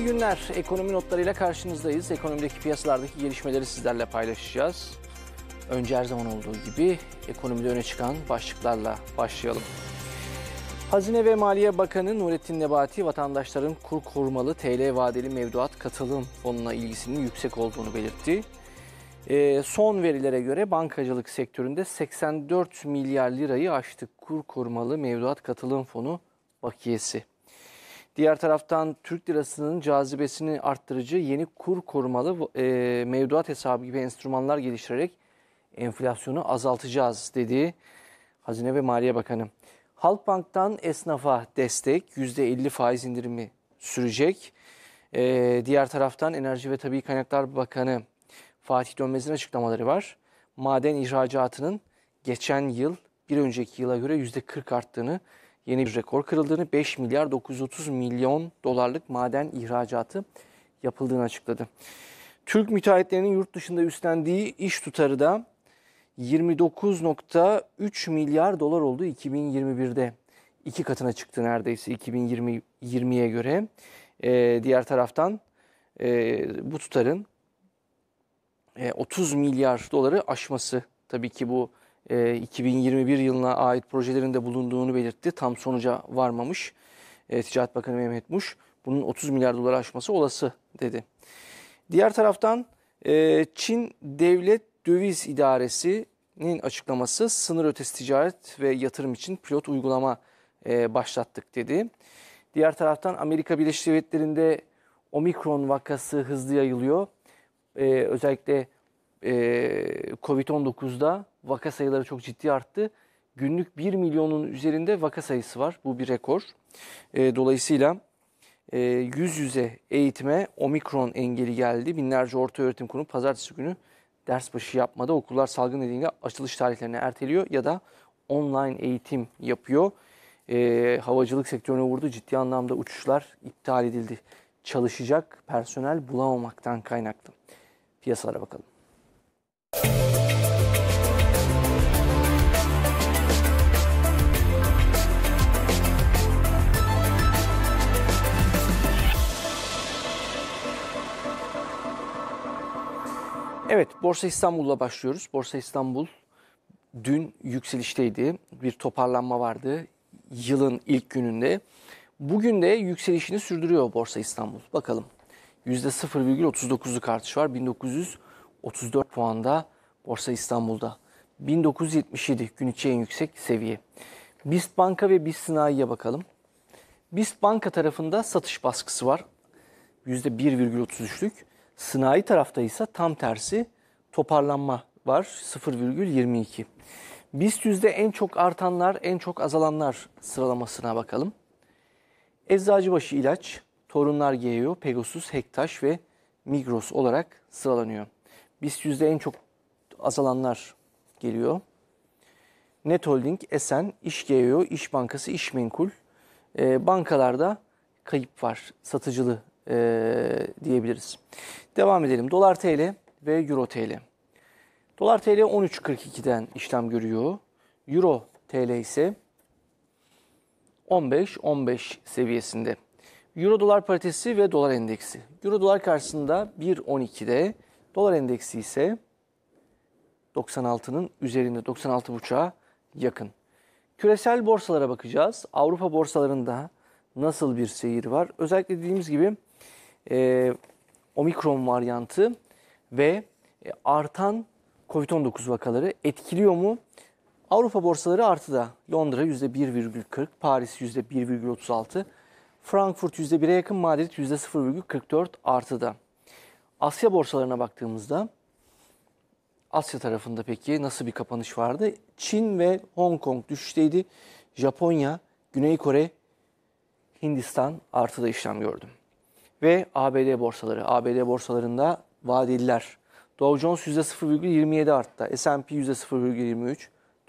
İyi günler. Ekonomi notlarıyla karşınızdayız. Ekonomideki piyasalardaki gelişmeleri sizlerle paylaşacağız. Önce her zaman olduğu gibi ekonomide öne çıkan başlıklarla başlayalım. Hazine ve Maliye Bakanı Nurettin Nebati vatandaşların kur korumalı TL vadeli mevduat katılım fonuna ilgisinin yüksek olduğunu belirtti. E, son verilere göre bankacılık sektöründe 84 milyar lirayı aştık kur korumalı mevduat katılım fonu bakiyesi. Diğer taraftan Türk lirasının cazibesini arttırıcı yeni kur korumalı e, mevduat hesabı gibi enstrümanlar geliştirerek enflasyonu azaltacağız dedi Hazine ve Maliye Bakanı. Halkbank'tan esnafa destek %50 faiz indirimi sürecek. E, diğer taraftan Enerji ve Tabi Kaynaklar Bakanı Fatih Dönmez'in açıklamaları var. Maden ihracatının geçen yıl bir önceki yıla göre %40 arttığını yeni bir rekor kırıldığını 5 milyar 930 milyon dolarlık maden ihracatı yapıldığını açıkladı. Türk müteahhitlerinin yurt dışında üstlendiği iş tutarı da 29.3 milyar dolar oldu 2021'de. iki katına çıktı neredeyse 2020'ye göre. Ee, diğer taraftan e, bu tutarın e, 30 milyar doları aşması tabii ki bu e, 2021 yılına ait projelerinde bulunduğunu belirtti. Tam sonuca varmamış e, Ticaret Bakanı Mehmet Muş. Bunun 30 milyar dolar aşması olası dedi. Diğer taraftan e, Çin Devlet Döviz İdaresi'nin açıklaması sınır ötesi ticaret ve yatırım için pilot uygulama e, başlattık dedi. Diğer taraftan Amerika Birleşik Devletleri'nde omikron vakası hızlı yayılıyor. E, özellikle e, ee, Covid-19'da vaka sayıları çok ciddi arttı. Günlük 1 milyonun üzerinde vaka sayısı var. Bu bir rekor. E, dolayısıyla e, yüz yüze eğitime omikron engeli geldi. Binlerce orta öğretim kurumu pazartesi günü ders başı yapmadı. okullar salgın nedeniyle açılış tarihlerini erteliyor ya da online eğitim yapıyor. E, havacılık sektörüne vurdu. Ciddi anlamda uçuşlar iptal edildi. Çalışacak personel bulamamaktan kaynaklı. Piyasalara bakalım. Evet, Borsa İstanbul'la başlıyoruz. Borsa İstanbul dün yükselişteydi. Bir toparlanma vardı yılın ilk gününde. Bugün de yükselişini sürdürüyor Borsa İstanbul. Bakalım. %0,39'luk artış var. 1900 34 puanda Borsa İstanbul'da. 1977 gün içi en yüksek seviye. BIST Banka ve BIST Sınai'ye bakalım. BIST Banka tarafında satış baskısı var. %1,33'lük. Sınai tarafta ise tam tersi toparlanma var 0,22. BIST yüzde en çok artanlar, en çok azalanlar sıralamasına bakalım. Eczacıbaşı ilaç, Torunlar GEO, Pegasus, Hektaş ve Migros olarak sıralanıyor. BIST yüzde en çok azalanlar geliyor. Net Holding, Esen, İş GEO, İş Bankası, İş Menkul. E, bankalarda kayıp var satıcılı e, diyebiliriz. Devam edelim. Dolar TL ve Euro TL. Dolar TL 13.42'den işlem görüyor. Euro TL ise 15-15 seviyesinde. Euro dolar paritesi ve dolar endeksi. Euro dolar karşısında 1.12'de Dolar endeksi ise 96'nın üzerinde 96.5'a yakın. Küresel borsalara bakacağız. Avrupa borsalarında nasıl bir seyir var? Özellikle dediğimiz gibi e, omikron varyantı ve e, artan COVID-19 vakaları etkiliyor mu? Avrupa borsaları artıda. Londra %1,40, Paris %1,36, Frankfurt %1'e yakın, Madrid %0,44 artıda. Asya borsalarına baktığımızda Asya tarafında peki nasıl bir kapanış vardı? Çin ve Hong Kong düşüşteydi. Japonya, Güney Kore, Hindistan artıda işlem gördüm. Ve ABD borsaları. ABD borsalarında vadeliler. Dow Jones %0,27 arttı. S&P %0,23.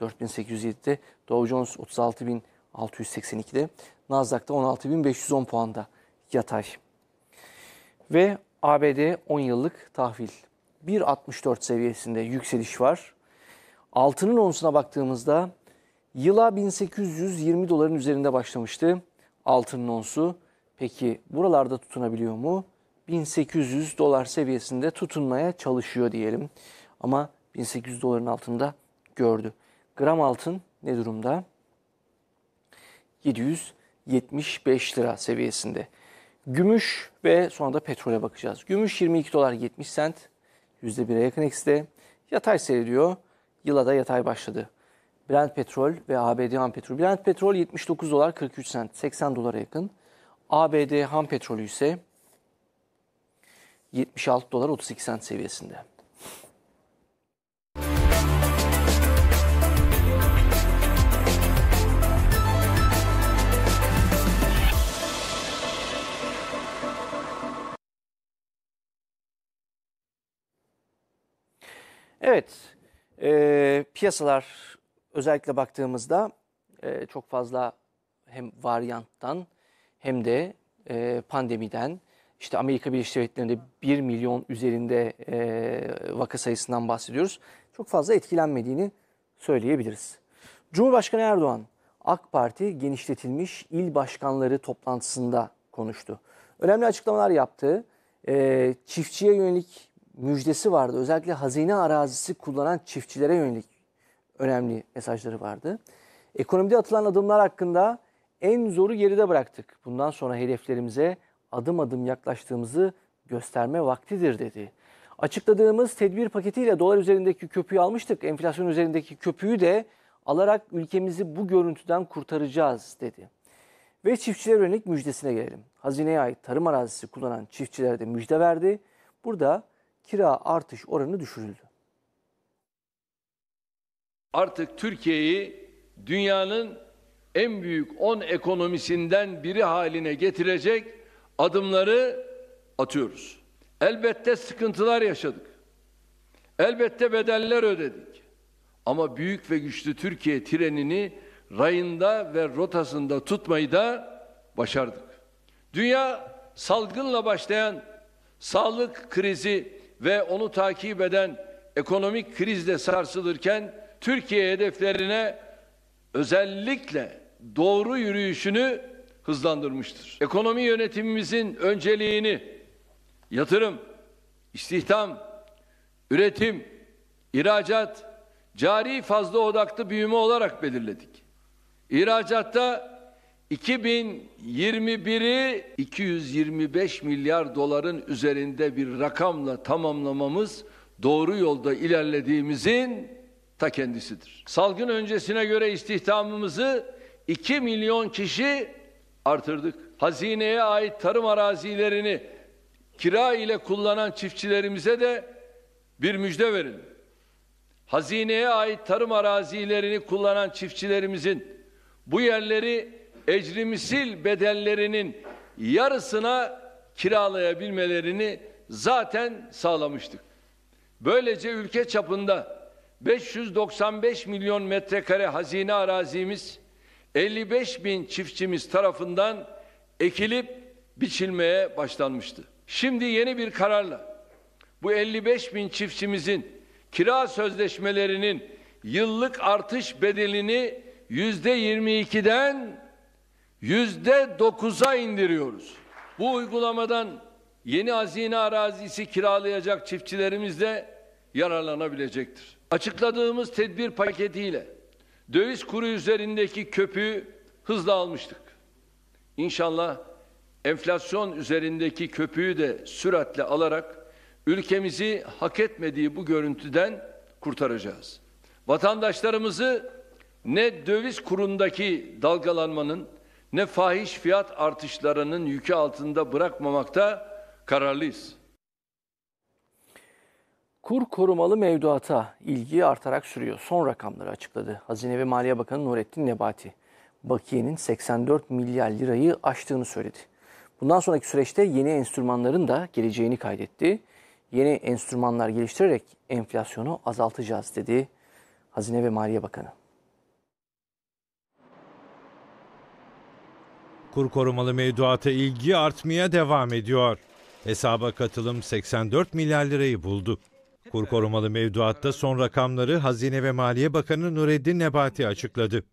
4807'de. Dow Jones 36682'de. Nasdaq'ta 16510 puanda yatay. Ve ABD 10 yıllık tahvil 1.64 seviyesinde yükseliş var. Altının onsuna baktığımızda yıla 1820 doların üzerinde başlamıştı altının onsu. Peki buralarda tutunabiliyor mu? 1800 dolar seviyesinde tutunmaya çalışıyor diyelim. Ama 1800 doların altında gördü. Gram altın ne durumda? 775 lira seviyesinde. Gümüş ve sonra da petrole bakacağız. Gümüş 22 dolar 70 sent, %1'e yakın ekside. Yatay seyrediyor. Yıla da yatay başladı. Brent petrol ve ABD ham petrol. Brent petrol 79 dolar 43 sent, 80 dolara yakın. ABD ham petrolü ise 76 dolar 32 sent seviyesinde. Evet, e, piyasalar özellikle baktığımızda e, çok fazla hem varyanttan hem de e, pandemiden işte Amerika Birleşik Devletleri'nde 1 milyon üzerinde e, vaka sayısından bahsediyoruz. Çok fazla etkilenmediğini söyleyebiliriz. Cumhurbaşkanı Erdoğan, AK Parti genişletilmiş il başkanları toplantısında konuştu. Önemli açıklamalar yaptı. E, çiftçiye yönelik müjdesi vardı. Özellikle hazine arazisi kullanan çiftçilere yönelik önemli mesajları vardı. Ekonomide atılan adımlar hakkında en zoru geride bıraktık. Bundan sonra hedeflerimize adım adım yaklaştığımızı gösterme vaktidir dedi. Açıkladığımız tedbir paketiyle dolar üzerindeki köpüğü almıştık. Enflasyon üzerindeki köpüğü de alarak ülkemizi bu görüntüden kurtaracağız dedi. Ve çiftçilere yönelik müjdesine gelelim. Hazineye ait tarım arazisi kullanan çiftçilere de müjde verdi. Burada kira artış oranı düşürüldü. Artık Türkiye'yi dünyanın en büyük 10 ekonomisinden biri haline getirecek adımları atıyoruz. Elbette sıkıntılar yaşadık. Elbette bedeller ödedik. Ama büyük ve güçlü Türkiye trenini rayında ve rotasında tutmayı da başardık. Dünya salgınla başlayan sağlık krizi ve onu takip eden ekonomik krizle sarsılırken Türkiye hedeflerine özellikle doğru yürüyüşünü hızlandırmıştır. Ekonomi yönetimimizin önceliğini yatırım, istihdam, üretim, ihracat, cari fazla odaklı büyüme olarak belirledik. İhracatta 2021'i 225 milyar doların üzerinde bir rakamla tamamlamamız doğru yolda ilerlediğimizin ta kendisidir. Salgın öncesine göre istihdamımızı 2 milyon kişi artırdık. Hazineye ait tarım arazilerini kira ile kullanan çiftçilerimize de bir müjde verin. Hazineye ait tarım arazilerini kullanan çiftçilerimizin bu yerleri ecrimisil bedellerinin yarısına kiralayabilmelerini zaten sağlamıştık. Böylece ülke çapında 595 milyon metrekare hazine arazimiz 55 bin çiftçimiz tarafından ekilip biçilmeye başlanmıştı. Şimdi yeni bir kararla bu 55 bin çiftçimizin kira sözleşmelerinin yıllık artış bedelini yüzde 22'den yüzde dokuza indiriyoruz. Bu uygulamadan yeni hazine arazisi kiralayacak çiftçilerimiz de yararlanabilecektir. Açıkladığımız tedbir paketiyle döviz kuru üzerindeki köpüğü hızla almıştık. İnşallah enflasyon üzerindeki köpüğü de süratle alarak ülkemizi hak etmediği bu görüntüden kurtaracağız. Vatandaşlarımızı ne döviz kurundaki dalgalanmanın ne fahiş fiyat artışlarının yükü altında bırakmamakta kararlıyız. Kur korumalı mevduata ilgi artarak sürüyor. Son rakamları açıkladı Hazine ve Maliye Bakanı Nurettin Nebati. Bakiyenin 84 milyar lirayı aştığını söyledi. Bundan sonraki süreçte yeni enstrümanların da geleceğini kaydetti. Yeni enstrümanlar geliştirerek enflasyonu azaltacağız dedi Hazine ve Maliye Bakanı. Kur korumalı mevduata ilgi artmaya devam ediyor. Hesaba katılım 84 milyar lirayı buldu. Kur korumalı mevduatta son rakamları Hazine ve Maliye Bakanı Nureddin Nebati açıkladı.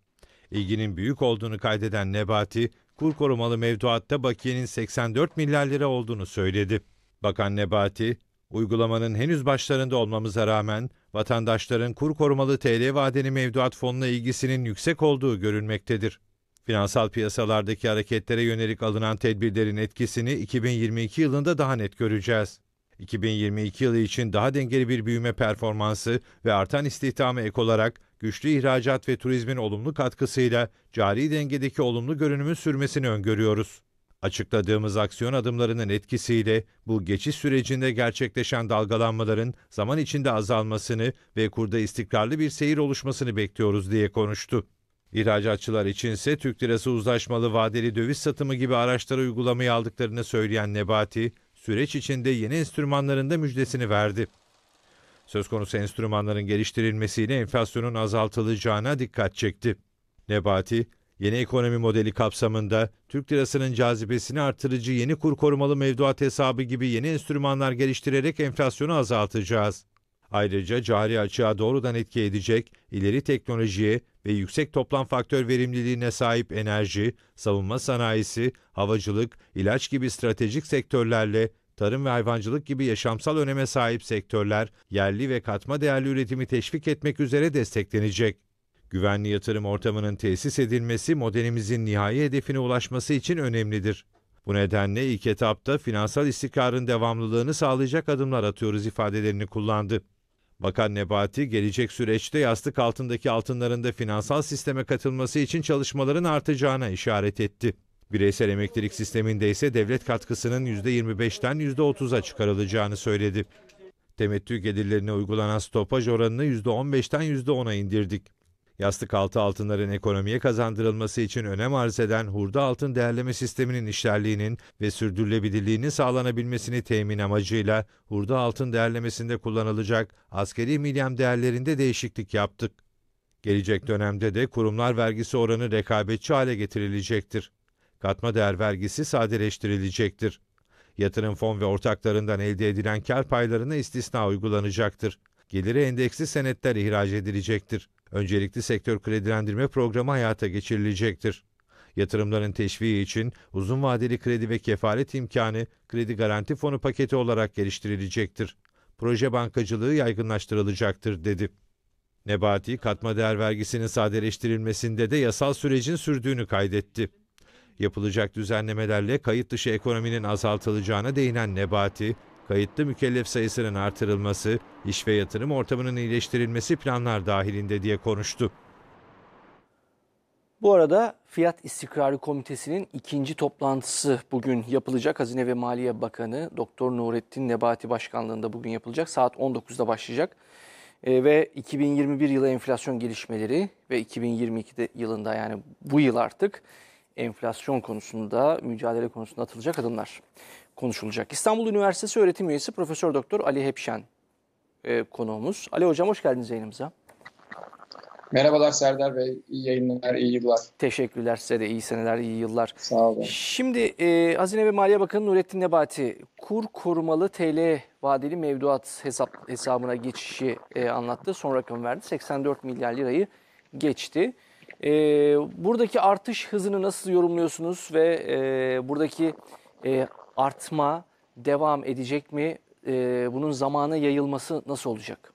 İlginin büyük olduğunu kaydeden Nebati, kur korumalı mevduatta bakiyenin 84 milyar lira olduğunu söyledi. Bakan Nebati, uygulamanın henüz başlarında olmamıza rağmen vatandaşların kur korumalı TL vadeni mevduat fonuna ilgisinin yüksek olduğu görülmektedir. Finansal piyasalardaki hareketlere yönelik alınan tedbirlerin etkisini 2022 yılında daha net göreceğiz. 2022 yılı için daha dengeli bir büyüme performansı ve artan istihdamı ek olarak güçlü ihracat ve turizmin olumlu katkısıyla cari dengedeki olumlu görünümün sürmesini öngörüyoruz. Açıkladığımız aksiyon adımlarının etkisiyle bu geçiş sürecinde gerçekleşen dalgalanmaların zaman içinde azalmasını ve kurda istikrarlı bir seyir oluşmasını bekliyoruz diye konuştu. İhracatçılar içinse Türk lirası uzlaşmalı vadeli döviz satımı gibi araçlara uygulamayı aldıklarını söyleyen Nebati, süreç içinde yeni enstrümanlarında müjdesini verdi. Söz konusu enstrümanların geliştirilmesiyle enflasyonun azaltılacağına dikkat çekti. Nebati, yeni ekonomi modeli kapsamında Türk lirasının cazibesini artırıcı yeni kur korumalı mevduat hesabı gibi yeni enstrümanlar geliştirerek enflasyonu azaltacağız. Ayrıca cari açığa doğrudan etki edecek ileri teknolojiye ve yüksek toplam faktör verimliliğine sahip enerji, savunma sanayisi, havacılık, ilaç gibi stratejik sektörlerle tarım ve hayvancılık gibi yaşamsal öneme sahip sektörler yerli ve katma değerli üretimi teşvik etmek üzere desteklenecek. Güvenli yatırım ortamının tesis edilmesi modelimizin nihai hedefine ulaşması için önemlidir. Bu nedenle ilk etapta finansal istikrarın devamlılığını sağlayacak adımlar atıyoruz ifadelerini kullandı. Bakan Nebati gelecek süreçte yastık altındaki altınların da finansal sisteme katılması için çalışmaların artacağına işaret etti. Bireysel emeklilik sisteminde ise devlet katkısının %25'ten %30'a çıkarılacağını söyledi. Temettü gelirlerine uygulanan stopaj oranını %15'ten %10'a indirdik. Yastık altı altınların ekonomiye kazandırılması için önem arz eden hurda altın değerleme sisteminin işlerliğinin ve sürdürülebilirliğinin sağlanabilmesini temin amacıyla hurda altın değerlemesinde kullanılacak askeri milyam değerlerinde değişiklik yaptık. Gelecek dönemde de kurumlar vergisi oranı rekabetçi hale getirilecektir. Katma değer vergisi sadeleştirilecektir. Yatırım fon ve ortaklarından elde edilen kar paylarına istisna uygulanacaktır. Geliri endeksli senetler ihraç edilecektir. Öncelikli sektör kredilendirme programı hayata geçirilecektir. Yatırımların teşviği için uzun vadeli kredi ve kefalet imkanı kredi garanti fonu paketi olarak geliştirilecektir. Proje bankacılığı yaygınlaştırılacaktır dedi. Nebati, katma değer vergisinin sadeleştirilmesinde de yasal sürecin sürdüğünü kaydetti. Yapılacak düzenlemelerle kayıt dışı ekonominin azaltılacağına değinen Nebati, kayıtlı mükellef sayısının artırılması, iş ve yatırım ortamının iyileştirilmesi planlar dahilinde diye konuştu. Bu arada Fiyat İstikrarı Komitesi'nin ikinci toplantısı bugün yapılacak. Hazine ve Maliye Bakanı Doktor Nurettin Nebati Başkanlığında bugün yapılacak. Saat 19'da başlayacak. E, ve 2021 yılı enflasyon gelişmeleri ve 2022'de yılında yani bu yıl artık enflasyon konusunda, mücadele konusunda atılacak adımlar konuşulacak. İstanbul Üniversitesi öğretim üyesi Profesör Doktor Ali Hepşen e, konuğumuz. Ali Hocam hoş geldiniz yayınımıza. Merhabalar Serdar Bey, iyi yayınlar, iyi yıllar. Teşekkürler size de, iyi seneler, iyi yıllar. Sağ olun. Şimdi e, Hazine ve Maliye Bakanı Nurettin Nebati, kur korumalı TL vadeli mevduat hesap hesabına geçişi e, anlattı. Son rakam verdi, 84 milyar lirayı geçti. E, buradaki artış hızını nasıl yorumluyorsunuz ve e, buradaki e, artma devam edecek mi? E, bunun zamanı yayılması nasıl olacak?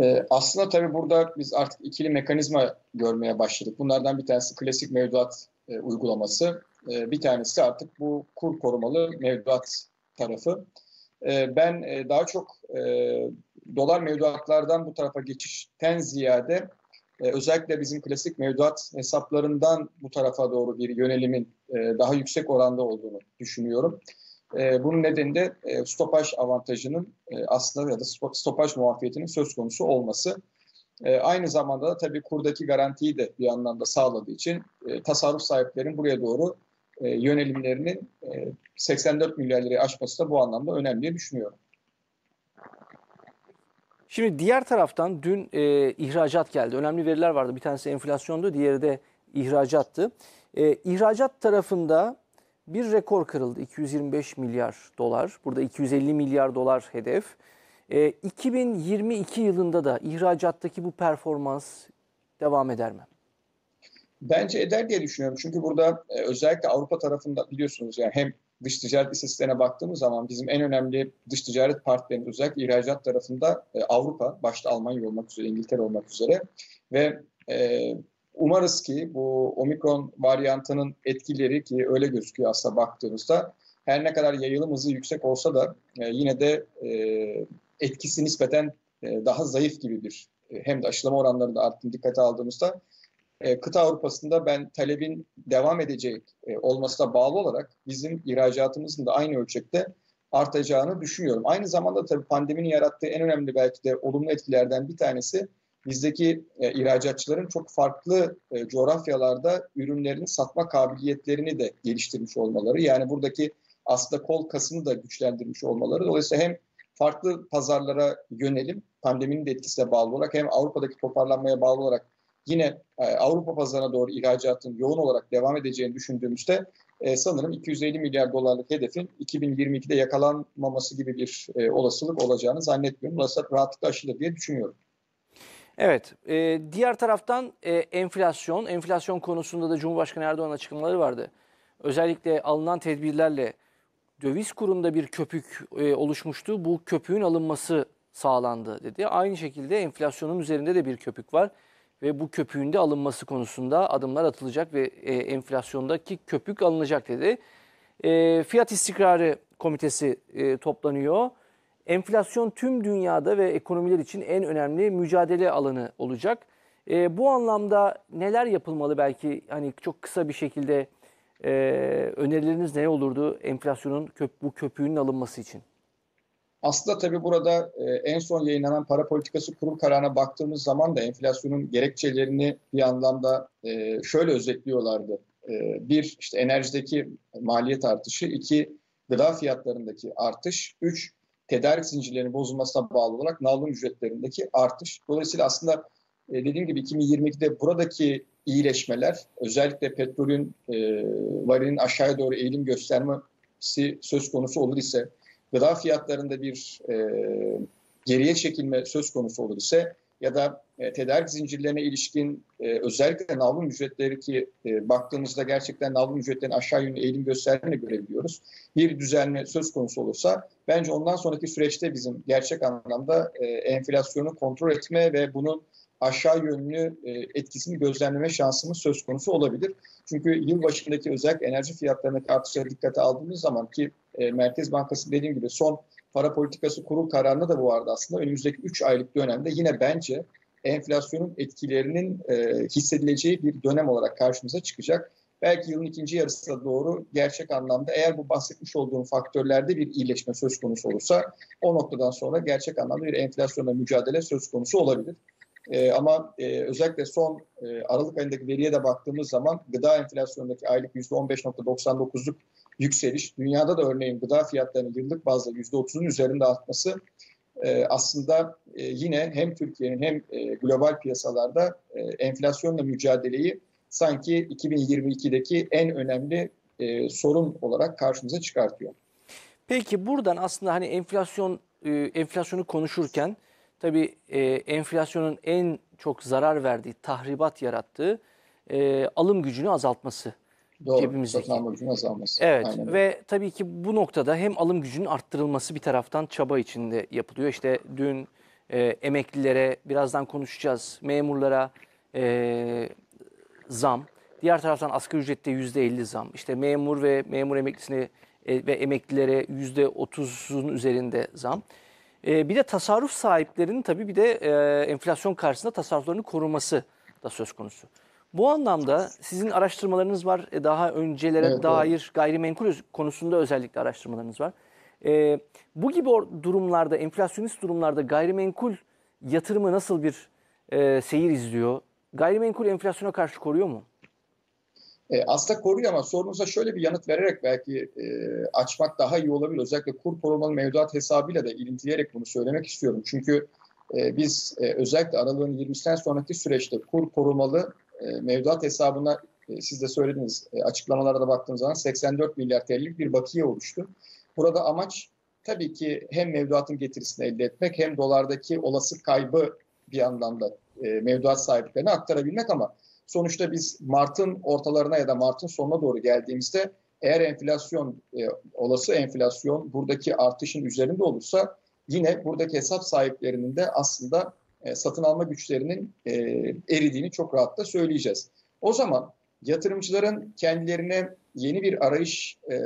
E, aslında tabii burada biz artık ikili mekanizma görmeye başladık. Bunlardan bir tanesi klasik mevduat e, uygulaması. E, bir tanesi artık bu kur korumalı mevduat tarafı. E, ben e, daha çok e, dolar mevduatlardan bu tarafa geçişten ziyade e, özellikle bizim klasik mevduat hesaplarından bu tarafa doğru bir yönelimin e, daha yüksek oranda olduğunu düşünüyorum. E, bunun nedeni de e, stopaj avantajının aslında ya da stopaj muafiyetinin söz konusu olması. aynı zamanda da tabii kurdaki garantiyi de bir anlamda sağladığı için tasarruf sahiplerinin buraya doğru yönelimlerinin 84 milyar lirayı aşması da bu anlamda önemli düşünüyorum. Şimdi diğer taraftan dün e, ihracat geldi. Önemli veriler vardı. Bir tanesi enflasyondu, diğeri de ihracattı. E, ihracat tarafında bir rekor kırıldı 225 milyar dolar. Burada 250 milyar dolar hedef. E, ee, 2022 yılında da ihracattaki bu performans devam eder mi? Bence eder diye düşünüyorum. Çünkü burada e, özellikle Avrupa tarafında biliyorsunuz yani hem dış ticaret istatistiklerine baktığımız zaman bizim en önemli dış ticaret partnerimiz özellikle ihracat tarafında e, Avrupa, başta Almanya olmak üzere, İngiltere olmak üzere ve e, Umarız ki bu omikron varyantının etkileri ki öyle gözüküyor aslında baktığımızda her ne kadar yayılım hızı yüksek olsa da e, yine de e, etkisi nispeten e, daha zayıf gibi bir e, hem de aşılama da arttığını dikkate aldığımızda e, kıta Avrupa'sında ben talebin devam edecek e, olmasına bağlı olarak bizim ihracatımızın da aynı ölçekte artacağını düşünüyorum. Aynı zamanda tabii pandeminin yarattığı en önemli belki de olumlu etkilerden bir tanesi bizdeki e, ihracatçıların çok farklı e, coğrafyalarda ürünlerini satma kabiliyetlerini de geliştirmiş olmaları. Yani buradaki aslında kol kasını da güçlendirmiş olmaları. Dolayısıyla hem farklı pazarlara yönelim pandeminin de etkisine bağlı olarak hem Avrupa'daki toparlanmaya bağlı olarak yine e, Avrupa pazarına doğru ihracatın yoğun olarak devam edeceğini düşündüğümüzde e, sanırım 250 milyar dolarlık hedefin 2022'de yakalanmaması gibi bir e, olasılık olacağını zannetmiyorum. Dolayısıyla rahatlıkla aşılır diye düşünüyorum. Evet, e, diğer taraftan e, enflasyon, enflasyon konusunda da Cumhurbaşkanı Erdoğan açıklamaları vardı. Özellikle alınan tedbirlerle döviz kurunda bir köpük e, oluşmuştu. Bu köpüğün alınması sağlandı dedi. Aynı şekilde enflasyonun üzerinde de bir köpük var ve bu köpüğün de alınması konusunda adımlar atılacak ve e, enflasyondaki köpük alınacak dedi. E, fiyat istikrarı komitesi e, toplanıyor. Enflasyon tüm dünyada ve ekonomiler için en önemli mücadele alanı olacak. E, bu anlamda neler yapılmalı belki hani çok kısa bir şekilde e, önerileriniz ne olurdu enflasyonun köp bu köpüğünün alınması için? Aslında tabii burada e, en son yayınlanan para politikası kurul kararına baktığımız zaman da enflasyonun gerekçelerini bir anlamda e, şöyle özetliyorlardı. E, bir, işte enerjideki maliyet artışı. iki gıda fiyatlarındaki artış. Üç, tedarik zincirlerinin bozulmasına bağlı olarak nalbum ücretlerindeki artış. Dolayısıyla aslında e, dediğim gibi 2022'de buradaki iyileşmeler özellikle petrolün e, varilin aşağıya doğru eğilim göstermesi söz konusu olur ise gıda fiyatlarında bir e, geriye çekilme söz konusu olur ise ya da e, tedarik zincirlerine ilişkin e, özellikle navlun ücretleri ki e, baktığımızda gerçekten navlun ücretlerinin aşağı yönlü eğilim gösterdiğini görebiliyoruz. Bir düzenle söz konusu olursa bence ondan sonraki süreçte bizim gerçek anlamda enflasyonu kontrol etme ve bunun aşağı yönlü etkisini gözlemleme şansımız söz konusu olabilir. Çünkü yıl başındaki özel enerji fiyatlarındaki artışa dikkate aldığımız zaman ki Merkez Bankası dediğim gibi son para politikası kurul kararında da bu vardı aslında önümüzdeki 3 aylık dönemde yine bence enflasyonun etkilerinin e, hissedileceği bir dönem olarak karşımıza çıkacak. Belki yılın ikinci yarısına doğru gerçek anlamda eğer bu bahsetmiş olduğum faktörlerde bir iyileşme söz konusu olursa o noktadan sonra gerçek anlamda bir enflasyonla mücadele söz konusu olabilir. E, ama e, özellikle son e, Aralık ayındaki veriye de baktığımız zaman gıda enflasyonundaki aylık %15.99'luk yükseliş, dünyada da örneğin gıda fiyatlarının yıllık bazda %30'un üzerinde artması ee, aslında e, yine hem Türkiye'nin hem e, global piyasalarda e, enflasyonla mücadeleyi sanki 2022'deki en önemli sorun olarak karşımıza çıkartıyor. Peki buradan aslında hani enflasyon enflasyonu konuşurken tabii enflasyonun en çok zarar verdiği, tahribat yarattığı alım gücünü azaltması Doğru, cebimizdeki. Satın gücünün azalması. Evet Aynen. ve tabii ki bu noktada hem alım gücünün arttırılması bir taraftan çaba içinde yapılıyor. İşte dün e, emeklilere birazdan konuşacağız, memurlara e, zam, diğer taraftan asgari ücrette yüzde %50 zam, işte memur ve memur emeklisine e, ve emeklilere yüzde %30'un üzerinde zam. E, bir de tasarruf sahiplerinin tabii bir de e, enflasyon karşısında tasarruflarını koruması da söz konusu. Bu anlamda sizin araştırmalarınız var. E, daha öncelere evet, dair evet. gayrimenkul konusunda özellikle araştırmalarınız var. Ee, bu gibi durumlarda, enflasyonist durumlarda gayrimenkul yatırımı nasıl bir e, seyir izliyor? Gayrimenkul enflasyona karşı koruyor mu? E, aslında koruyor ama sorunuza şöyle bir yanıt vererek belki e, açmak daha iyi olabilir. Özellikle kur korumalı mevduat hesabıyla da ilintileyerek bunu söylemek istiyorum. Çünkü e, biz e, özellikle aralığın 20'sinden sonraki süreçte kur korumalı e, mevduat hesabına e, siz de söylediniz e, açıklamalara da baktığımız zaman 84 milyar TL'lik bir bakiye oluştu. Burada amaç tabii ki hem mevduatın getirisini elde etmek hem dolardaki olası kaybı bir anlamda mevduat sahiplerine aktarabilmek ama sonuçta biz Mart'ın ortalarına ya da Mart'ın sonuna doğru geldiğimizde eğer enflasyon olası enflasyon buradaki artışın üzerinde olursa yine buradaki hesap sahiplerinin de aslında e, satın alma güçlerinin e, eridiğini çok rahatla söyleyeceğiz. O zaman yatırımcıların kendilerine yeni bir arayış e,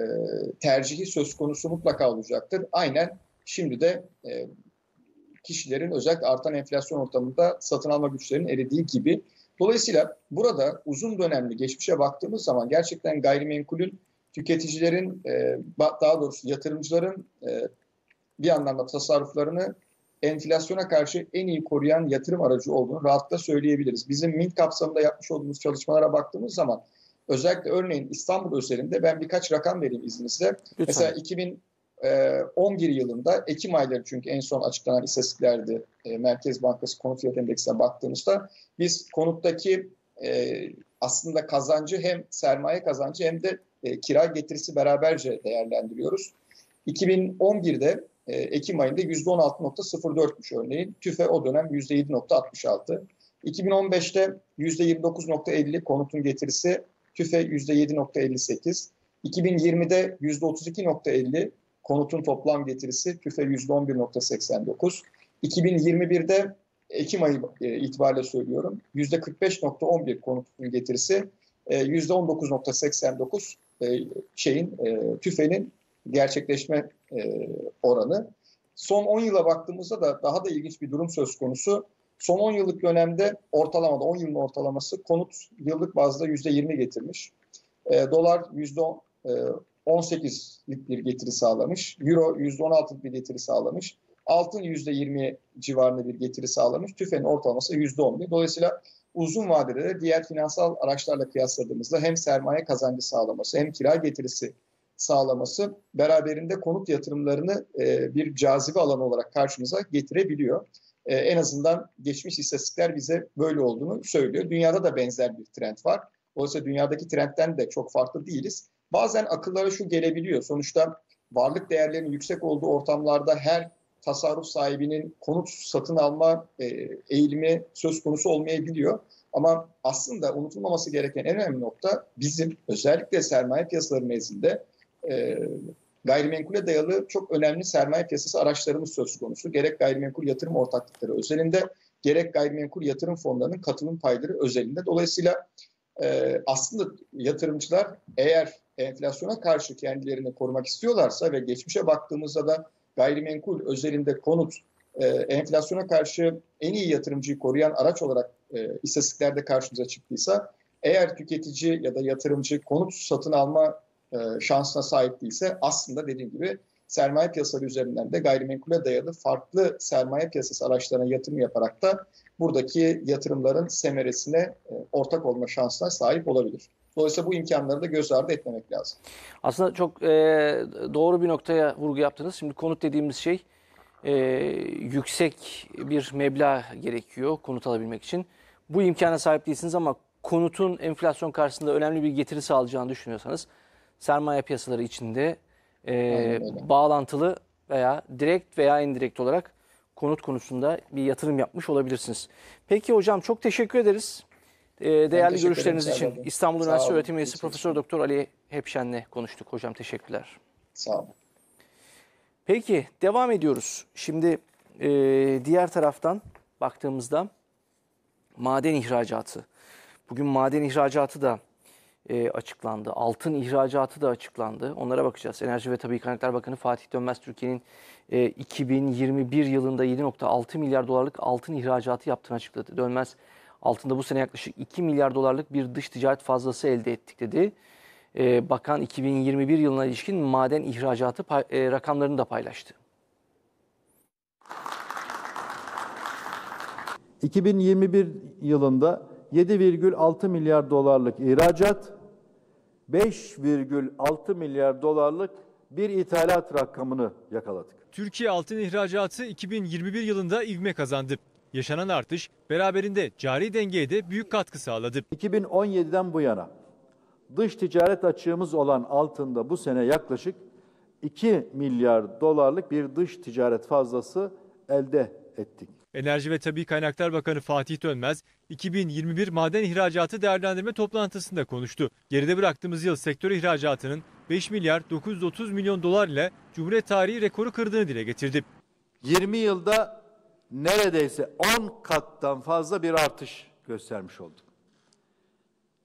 tercihi söz konusu mutlaka olacaktır. Aynen şimdi de kişilerin özellikle artan enflasyon ortamında satın alma güçlerinin eridiği gibi. Dolayısıyla burada uzun dönemli geçmişe baktığımız zaman gerçekten gayrimenkulün tüketicilerin daha doğrusu yatırımcıların e, bir anlamda tasarruflarını enflasyona karşı en iyi koruyan yatırım aracı olduğunu rahatlıkla söyleyebiliriz. Bizim MINT kapsamında yapmış olduğumuz çalışmalara baktığımız zaman özellikle örneğin İstanbul özelinde ben birkaç rakam vereyim izninizle. Lütfen. Mesela 2011 e, yılında Ekim ayları çünkü en son açıklanan istatistiklerde Merkez Bankası konut fiyat endeksine baktığımızda biz konuttaki e, aslında kazancı hem sermaye kazancı hem de e, kira getirisi beraberce değerlendiriyoruz. 2011'de ee, Ekim ayında %16.04'müş örneğin. TÜFE o dönem %7.66. 2015'te %29.50 konutun getirisi, TÜFE %7.58. 2020'de %32.50 konutun toplam getirisi, TÜFE %11.89. 2021'de Ekim ayı e, itibariyle söylüyorum %45.11 konutun getirisi, %19.89 e, e, şeyin TÜFE'nin gerçekleşme e, oranı. Son 10 yıla baktığımızda da daha da ilginç bir durum söz konusu. Son 10 yıllık dönemde ortalamada 10 yılın ortalaması konut yıllık bazda %20 getirmiş. E, dolar %18'lik e, bir getiri sağlamış. Euro %16'lık bir getiri sağlamış. Altın %20 civarında bir getiri sağlamış. Tüfenin ortalaması %11. Dolayısıyla uzun vadede de diğer finansal araçlarla kıyasladığımızda hem sermaye kazancı sağlaması hem kira getirisi sağlaması beraberinde konut yatırımlarını e, bir cazibe alanı olarak karşımıza getirebiliyor. E, en azından geçmiş istatistikler bize böyle olduğunu söylüyor. Dünyada da benzer bir trend var. Oysa dünyadaki trendten de çok farklı değiliz. Bazen akıllara şu gelebiliyor. Sonuçta varlık değerlerinin yüksek olduğu ortamlarda her tasarruf sahibinin konut satın alma e, eğilimi söz konusu olmayabiliyor. Ama aslında unutulmaması gereken en önemli nokta bizim özellikle sermaye piyasaları nezdinde e, gayrimenkule dayalı çok önemli sermaye piyasası araçlarımız söz konusu. Gerek gayrimenkul yatırım ortaklıkları özelinde gerek gayrimenkul yatırım fonlarının katılım payları özelinde. Dolayısıyla e, aslında yatırımcılar eğer enflasyona karşı kendilerini korumak istiyorlarsa ve geçmişe baktığımızda da gayrimenkul özelinde konut e, enflasyona karşı en iyi yatırımcıyı koruyan araç olarak e, istatistiklerde karşımıza çıktıysa eğer tüketici ya da yatırımcı konut satın alma e, şansına sahip değilse aslında dediğim gibi sermaye piyasaları üzerinden de gayrimenkule dayalı farklı sermaye piyasası araçlarına yatırım yaparak da buradaki yatırımların semeresine e, ortak olma şansına sahip olabilir. Dolayısıyla bu imkanları da göz ardı etmemek lazım. Aslında çok e, doğru bir noktaya vurgu yaptınız. Şimdi konut dediğimiz şey e, yüksek bir meblağ gerekiyor konut alabilmek için. Bu imkana sahip değilsiniz ama konutun enflasyon karşısında önemli bir getiri sağlayacağını düşünüyorsanız sermaye piyasaları içinde e, bağlantılı veya direkt veya indirekt olarak konut konusunda bir yatırım yapmış olabilirsiniz. Peki hocam çok teşekkür ederiz. E, değerli görüşleriniz ederim, için İstanbul Üniversitesi Öğretim Üyesi Profesör Doktor Ali Hepşen'le konuştuk hocam. Teşekkürler. Sağ olun. Peki devam ediyoruz. Şimdi e, diğer taraftan baktığımızda maden ihracatı. Bugün maden ihracatı da e, açıklandı. Altın ihracatı da açıklandı. Onlara bakacağız. Enerji ve Tabii Kaynaklar Bakanı Fatih Dönmez Türkiye'nin 2021 e, yılında 7.6 milyar dolarlık altın ihracatı yaptığını açıkladı. Dönmez altında bu sene yaklaşık 2 milyar dolarlık bir dış ticaret fazlası elde ettik dedi. E, bakan 2021 yılına ilişkin maden ihracatı rakamlarını da paylaştı. 2021 yılında 7,6 milyar dolarlık ihracat, 5,6 milyar dolarlık bir ithalat rakamını yakaladık. Türkiye altın ihracatı 2021 yılında ivme kazandı. Yaşanan artış beraberinde cari dengeye de büyük katkı sağladı. 2017'den bu yana dış ticaret açığımız olan altında bu sene yaklaşık 2 milyar dolarlık bir dış ticaret fazlası elde ettik. Enerji ve Tabi Kaynaklar Bakanı Fatih Dönmez, 2021 maden ihracatı değerlendirme toplantısında konuştu. Geride bıraktığımız yıl sektör ihracatının 5 milyar 930 milyon dolar ile Cumhuriyet tarihi rekoru kırdığını dile getirdi. 20 yılda neredeyse 10 kattan fazla bir artış göstermiş olduk.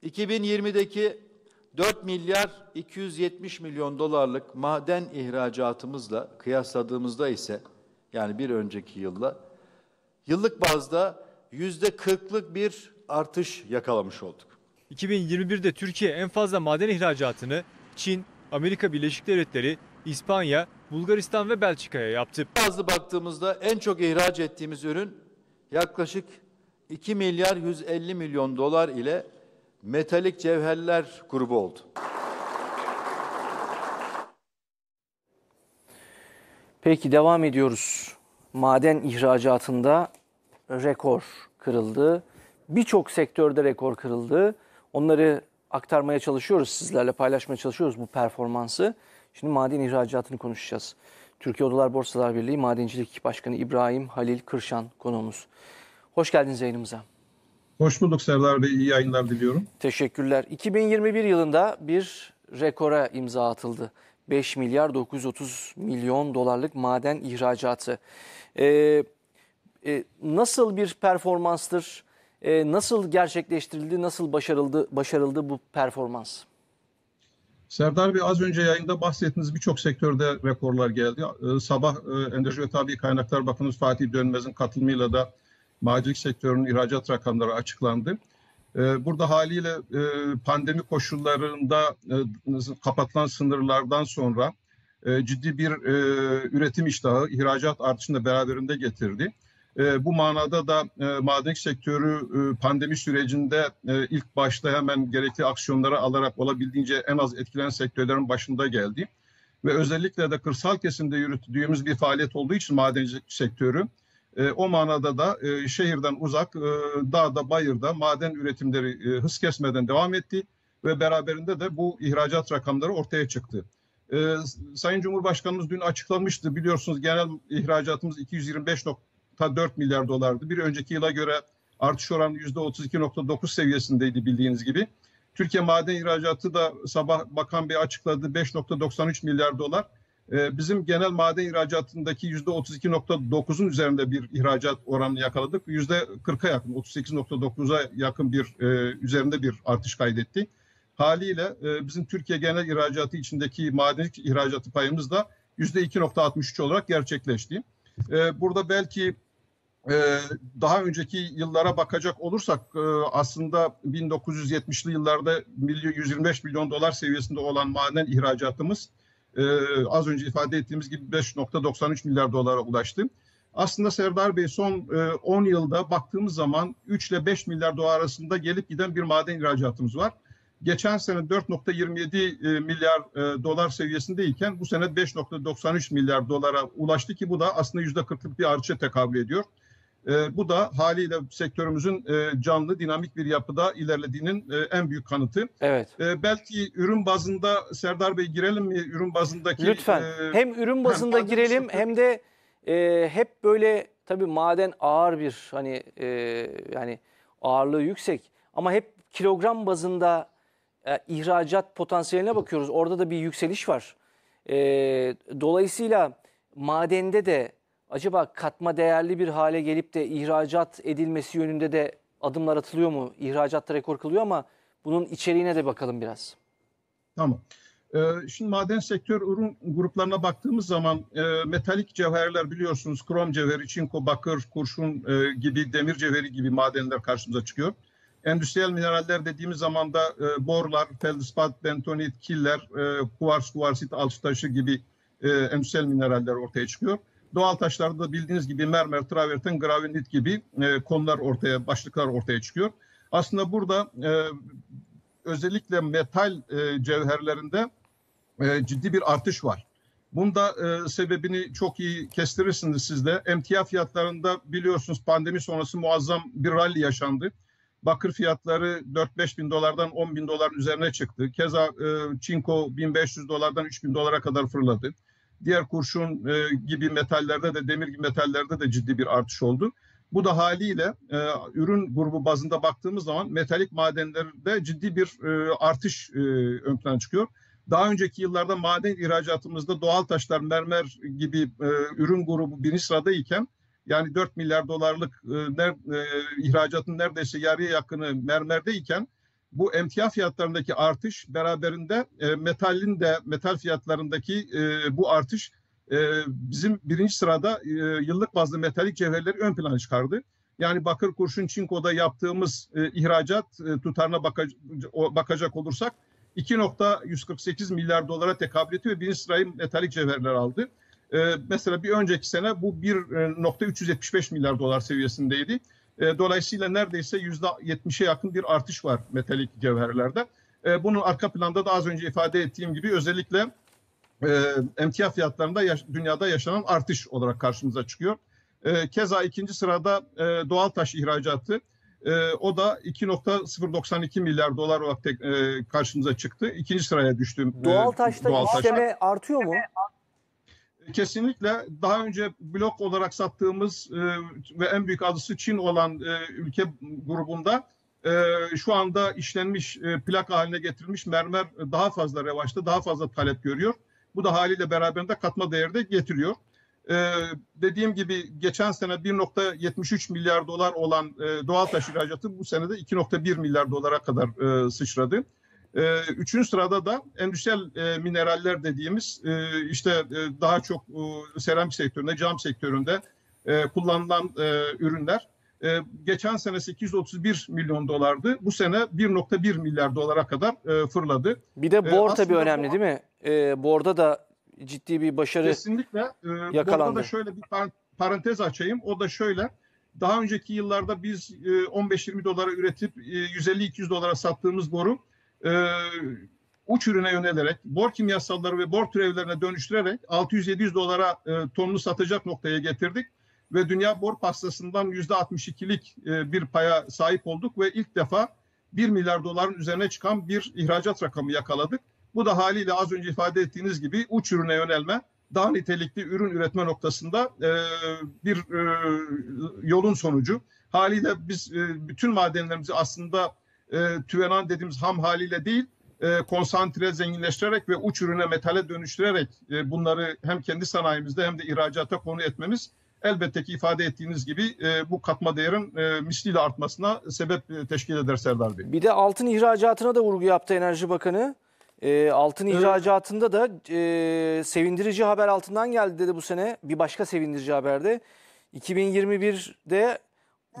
2020'deki 4 milyar 270 milyon dolarlık maden ihracatımızla kıyasladığımızda ise yani bir önceki yılla yıllık bazda yüzde bir artış yakalamış olduk. 2021'de Türkiye en fazla maden ihracatını Çin, Amerika Birleşik Devletleri, İspanya, Bulgaristan ve Belçika'ya yaptı. Bazı baktığımızda en çok ihraç ettiğimiz ürün yaklaşık 2 milyar 150 milyon dolar ile metalik cevherler grubu oldu. Peki devam ediyoruz. Maden ihracatında rekor kırıldı. Birçok sektörde rekor kırıldı. Onları aktarmaya çalışıyoruz sizlerle paylaşmaya çalışıyoruz bu performansı. Şimdi maden ihracatını konuşacağız. Türkiye Odalar Borsalar Birliği Madencilik Başkanı İbrahim Halil Kırşan konuğumuz. Hoş geldiniz yayınımıza. Hoş bulduk Serdar Bey. İyi yayınlar diliyorum. Teşekkürler. 2021 yılında bir rekora imza atıldı. 5 milyar 930 milyon dolarlık maden ihracatı. Ee, e, nasıl bir performanstır? E, nasıl gerçekleştirildi? Nasıl başarıldı başarıldı bu performans? Serdar Bey az önce yayında bahsettiğiniz birçok sektörde rekorlar geldi. E, sabah endüstri ve Tabi Kaynaklar Bakanımız Fatih Dönmez'in katılımıyla da madencilik sektörünün ihracat rakamları açıklandı. Burada haliyle pandemi koşullarında kapatılan sınırlardan sonra ciddi bir üretim iştahı ihracat artışını beraberinde getirdi. Ee, bu manada da e, maden sektörü e, pandemi sürecinde e, ilk başta hemen gerekli aksiyonlara alarak olabildiğince en az etkilenen sektörlerin başında geldi. Ve özellikle de kırsal kesimde yürüttüğümüz bir faaliyet olduğu için madencilik sektörü o manada da şehirden uzak dağda bayırda maden üretimleri hız kesmeden devam etti ve beraberinde de bu ihracat rakamları ortaya çıktı. Sayın Cumhurbaşkanımız dün açıklamıştı biliyorsunuz genel ihracatımız 225 ta 4 milyar dolardı. Bir önceki yıla göre artış oranı %32.9 seviyesindeydi bildiğiniz gibi. Türkiye maden ihracatı da sabah Bakan bir açıkladı 5.93 milyar dolar. Ee, bizim genel maden ihracatındaki %32.9'un üzerinde bir ihracat oranını yakaladık. %40'a yakın, 38.9'a yakın bir e, üzerinde bir artış kaydetti. Haliyle e, bizim Türkiye genel ihracatı içindeki maden ihracatı payımız da %2.63 olarak gerçekleşti. E, burada belki ee, daha önceki yıllara bakacak olursak e, aslında 1970'li yıllarda 125 milyon dolar seviyesinde olan maden ihracatımız e, az önce ifade ettiğimiz gibi 5.93 milyar dolara ulaştı. Aslında Serdar Bey son 10 e, yılda baktığımız zaman 3 ile 5 milyar dolar arasında gelip giden bir maden ihracatımız var. Geçen sene 4.27 milyar dolar seviyesindeyken bu sene 5.93 milyar dolara ulaştı ki bu da aslında %40'lık bir artışa tekabül ediyor. E, bu da haliyle sektörümüzün e, canlı, dinamik bir yapıda ilerlediğinin e, en büyük kanıtı. Evet. E, belki ürün bazında Serdar Bey girelim mi? Ürün bazındaki... Lütfen. E, hem ürün bazında hem girelim hem de e, hep böyle tabii maden ağır bir hani e, yani ağırlığı yüksek ama hep kilogram bazında e, ihracat potansiyeline bakıyoruz. Orada da bir yükseliş var. E, dolayısıyla madende de acaba katma değerli bir hale gelip de ihracat edilmesi yönünde de adımlar atılıyor mu? İhracatta rekor kılıyor ama bunun içeriğine de bakalım biraz. Tamam. Ee, şimdi maden sektör ürün gruplarına baktığımız zaman e, metalik cevherler biliyorsunuz krom cevheri, çinko, bakır, kurşun e, gibi demir cevheri gibi madenler karşımıza çıkıyor. Endüstriyel mineraller dediğimiz zaman da e, borlar, feldspat, bentonit, killer, e, kuvars, kuvarsit, alçı taşı gibi e, endüstriyel mineraller ortaya çıkıyor. Doğal taşlarda bildiğiniz gibi mermer, traverten, gravenit gibi e, konular ortaya, başlıklar ortaya çıkıyor. Aslında burada e, özellikle metal e, cevherlerinde e, ciddi bir artış var. Bunda e, sebebini çok iyi kestirirsiniz siz de. Emtia fiyatlarında biliyorsunuz pandemi sonrası muazzam bir rally yaşandı. Bakır fiyatları 4-5 bin dolardan 10 bin doların üzerine çıktı. Keza e, çinko 1500 dolardan 3 bin dolara kadar fırladı. Diğer kurşun e, gibi metallerde de demir gibi metallerde de ciddi bir artış oldu. Bu da haliyle e, ürün grubu bazında baktığımız zaman metalik madenlerde ciddi bir e, artış e, ön plana çıkıyor. Daha önceki yıllarda maden ihracatımızda doğal taşlar, mermer gibi e, ürün grubu birinci sıradayken yani 4 milyar dolarlık e, ner, e, ihracatın neredeyse yarıya yakını mermerdeyken bu emtia fiyatlarındaki artış beraberinde e, metalin de metal fiyatlarındaki e, bu artış e, bizim birinci sırada e, yıllık bazlı metalik cevherleri ön plana çıkardı. Yani bakır, kurşun, çinkoda yaptığımız e, ihracat e, tutarına baka, o, bakacak olursak 2.148 milyar dolara tekabül etti ve birinci sırayı metalik cevherler aldı. E, mesela bir önceki sene bu 1.375 e, milyar dolar seviyesindeydi. E, dolayısıyla neredeyse yüzde yetmişe yakın bir artış var metalik cevherlerde. E, bunun arka planda da az önce ifade ettiğim gibi özellikle e, emtia fiyatlarında yaş- dünyada yaşanan artış olarak karşımıza çıkıyor. E, keza ikinci sırada e, doğal taş ihracatı. E, o da 2.092 milyar dolar olarak tek, e, karşımıza çıktı. İkinci sıraya düştüm. E, doğal taşta e, doğal işleme taşta. artıyor mu? Kesinlikle daha önce blok olarak sattığımız e, ve en büyük adısı Çin olan e, ülke grubunda e, şu anda işlenmiş plak haline getirilmiş mermer daha fazla revaçta, daha fazla talep görüyor. Bu da haliyle beraberinde katma değeri de getiriyor. dediğim gibi geçen sene 1.73 milyar dolar olan doğal taş ihracatı bu sene de 2.1 milyar dolara kadar e, sıçradı. Ee, üçüncü sırada da endüstriyel e, mineraller dediğimiz e, işte e, daha çok seramik sektöründe, cam sektöründe kullanılan ürünler. geçen sene 831 milyon dolardı. Bu sene 1.1 milyar dolara kadar fırladı. Bir de bor e, tabii önemli değil mi? E, borda da ciddi bir başarı kesinlikle yakalandı. Borda da şöyle bir parantez açayım. O da şöyle. Daha önceki yıllarda biz 15-20 dolara üretip 150-200 dolara sattığımız boru e, uç ürüne yönelerek, bor kimyasalları ve bor türevlerine dönüştürerek 600-700 dolara e, tonunu satacak noktaya getirdik ve dünya bor pastasından %62'lik e, bir paya sahip olduk ve ilk defa 1 milyar doların üzerine çıkan bir ihracat rakamı yakaladık. Bu da haliyle az önce ifade ettiğiniz gibi uç ürüne yönelme, daha nitelikli ürün üretme noktasında e, bir e, yolun sonucu. Haliyle biz e, bütün madenlerimizi aslında e, tüvenan dediğimiz ham haliyle değil e, konsantre zenginleştirerek ve uç ürüne metale dönüştürerek e, bunları hem kendi sanayimizde hem de ihracata konu etmemiz elbette ki ifade ettiğiniz gibi e, bu katma değerin e, misliyle artmasına sebep e, teşkil eder Serdar Bey. Bir de altın ihracatına da vurgu yaptı Enerji Bakanı. E, altın ihracatında da e, sevindirici haber altından geldi dedi bu sene. Bir başka sevindirici haberde 2021'de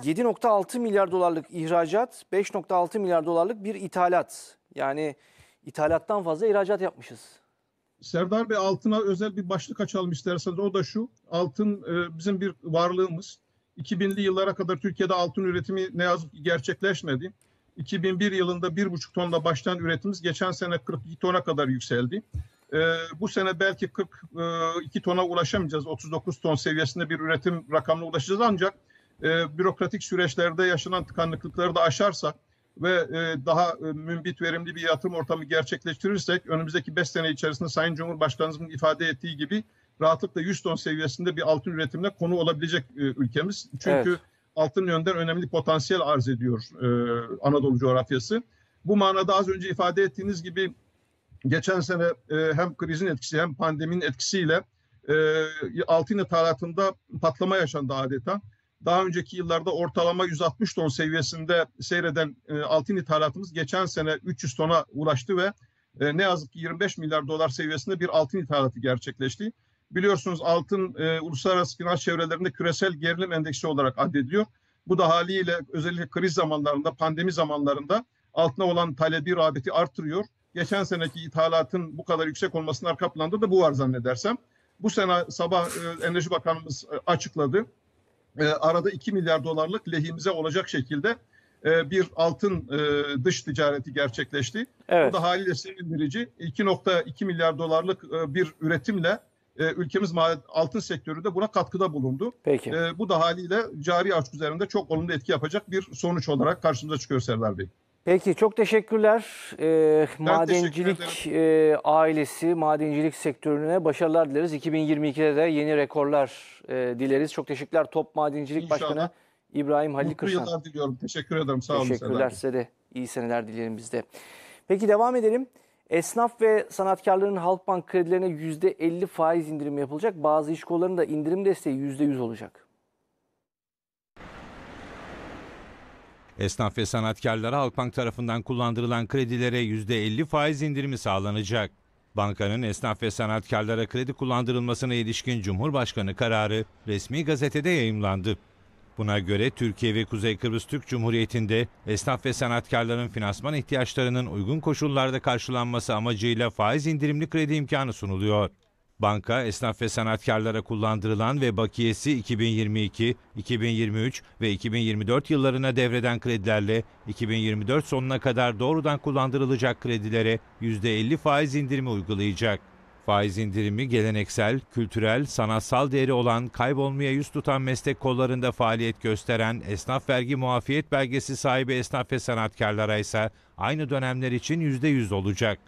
7.6 milyar dolarlık ihracat, 5.6 milyar dolarlık bir ithalat. Yani ithalattan fazla ihracat yapmışız. Serdar Bey altına özel bir başlık açalım isterseniz. O da şu. Altın e, bizim bir varlığımız. 2000'li yıllara kadar Türkiye'de altın üretimi ne yazık ki gerçekleşmedi. 2001 yılında 1,5 tonla başlayan üretimimiz geçen sene 42 tona kadar yükseldi. Ee, bu sene belki 42 e, tona ulaşamayacağız. 39 ton seviyesinde bir üretim rakamına ulaşacağız ancak e, bürokratik süreçlerde yaşanan tıkanıklıkları da aşarsak ve e, daha e, mümbit verimli bir yatırım ortamı gerçekleştirirsek önümüzdeki 5 sene içerisinde Sayın Cumhurbaşkanımızın ifade ettiği gibi rahatlıkla 100 ton seviyesinde bir altın üretimine konu olabilecek e, ülkemiz. Çünkü evet. altın yönden önemli potansiyel arz ediyor e, Anadolu coğrafyası. Bu manada az önce ifade ettiğiniz gibi geçen sene e, hem krizin etkisi hem pandeminin etkisiyle e, altın ithalatında patlama yaşandı adeta daha önceki yıllarda ortalama 160 ton seviyesinde seyreden e, altın ithalatımız geçen sene 300 tona ulaştı ve e, ne yazık ki 25 milyar dolar seviyesinde bir altın ithalatı gerçekleşti. Biliyorsunuz altın e, uluslararası finans çevrelerinde küresel gerilim endeksi olarak addediliyor. Bu da haliyle özellikle kriz zamanlarında, pandemi zamanlarında altına olan talebi, rağbeti artırıyor. Geçen seneki ithalatın bu kadar yüksek olmasının arka planda da bu var zannedersem. Bu sene sabah e, Enerji Bakanımız e, açıkladı. E, arada 2 milyar dolarlık lehimize olacak şekilde e, bir altın e, dış ticareti gerçekleşti. Evet. Bu da haliyle sevindirici. 2.2 milyar dolarlık bir üretimle ülkemiz altın sektörü de buna katkıda bulundu. Peki. bu da haliyle cari açık üzerinde çok olumlu etki yapacak bir sonuç olarak karşımıza çıkıyor Serdar Bey. Peki çok teşekkürler. Ee, madencilik teşekkür e, ailesi, madencilik sektörüne başarılar dileriz. 2022'de de yeni rekorlar e, dileriz. Çok teşekkürler Top Madencilik İnşallah. Başkanı İbrahim Halil Kırsan. Mutlu yıllar diliyorum. Teşekkür ederim. Sağ olun. Teşekkürler size de. İyi seneler dilerim bizde. Peki devam edelim. Esnaf ve sanatkarların Halkbank kredilerine %50 faiz indirimi yapılacak. Bazı iş kollarında indirim desteği %100 olacak. Esnaf ve sanatkarlara Halkbank tarafından kullandırılan kredilere %50 faiz indirimi sağlanacak. Bankanın esnaf ve sanatkarlara kredi kullandırılmasına ilişkin Cumhurbaşkanı kararı resmi gazetede yayımlandı. Buna göre Türkiye ve Kuzey Kıbrıs Türk Cumhuriyeti'nde esnaf ve sanatkarların finansman ihtiyaçlarının uygun koşullarda karşılanması amacıyla faiz indirimli kredi imkanı sunuluyor. Banka esnaf ve sanatkarlara kullandırılan ve bakiyesi 2022, 2023 ve 2024 yıllarına devreden kredilerle 2024 sonuna kadar doğrudan kullandırılacak kredilere %50 faiz indirimi uygulayacak. Faiz indirimi geleneksel, kültürel, sanatsal değeri olan, kaybolmaya yüz tutan meslek kollarında faaliyet gösteren esnaf vergi muafiyet belgesi sahibi esnaf ve sanatkarlara ise aynı dönemler için %100 olacak.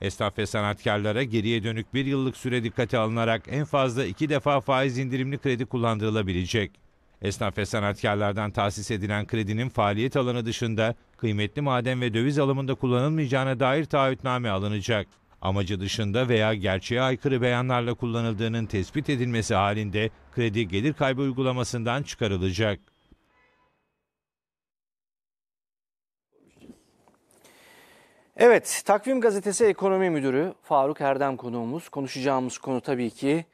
Esnaf ve sanatkarlara geriye dönük bir yıllık süre dikkate alınarak en fazla iki defa faiz indirimli kredi kullandırılabilecek. Esnaf ve sanatkarlardan tahsis edilen kredinin faaliyet alanı dışında kıymetli maden ve döviz alımında kullanılmayacağına dair taahhütname alınacak. Amacı dışında veya gerçeğe aykırı beyanlarla kullanıldığının tespit edilmesi halinde kredi gelir kaybı uygulamasından çıkarılacak. Evet, Takvim Gazetesi Ekonomi Müdürü Faruk Erdem konuğumuz. Konuşacağımız konu tabii ki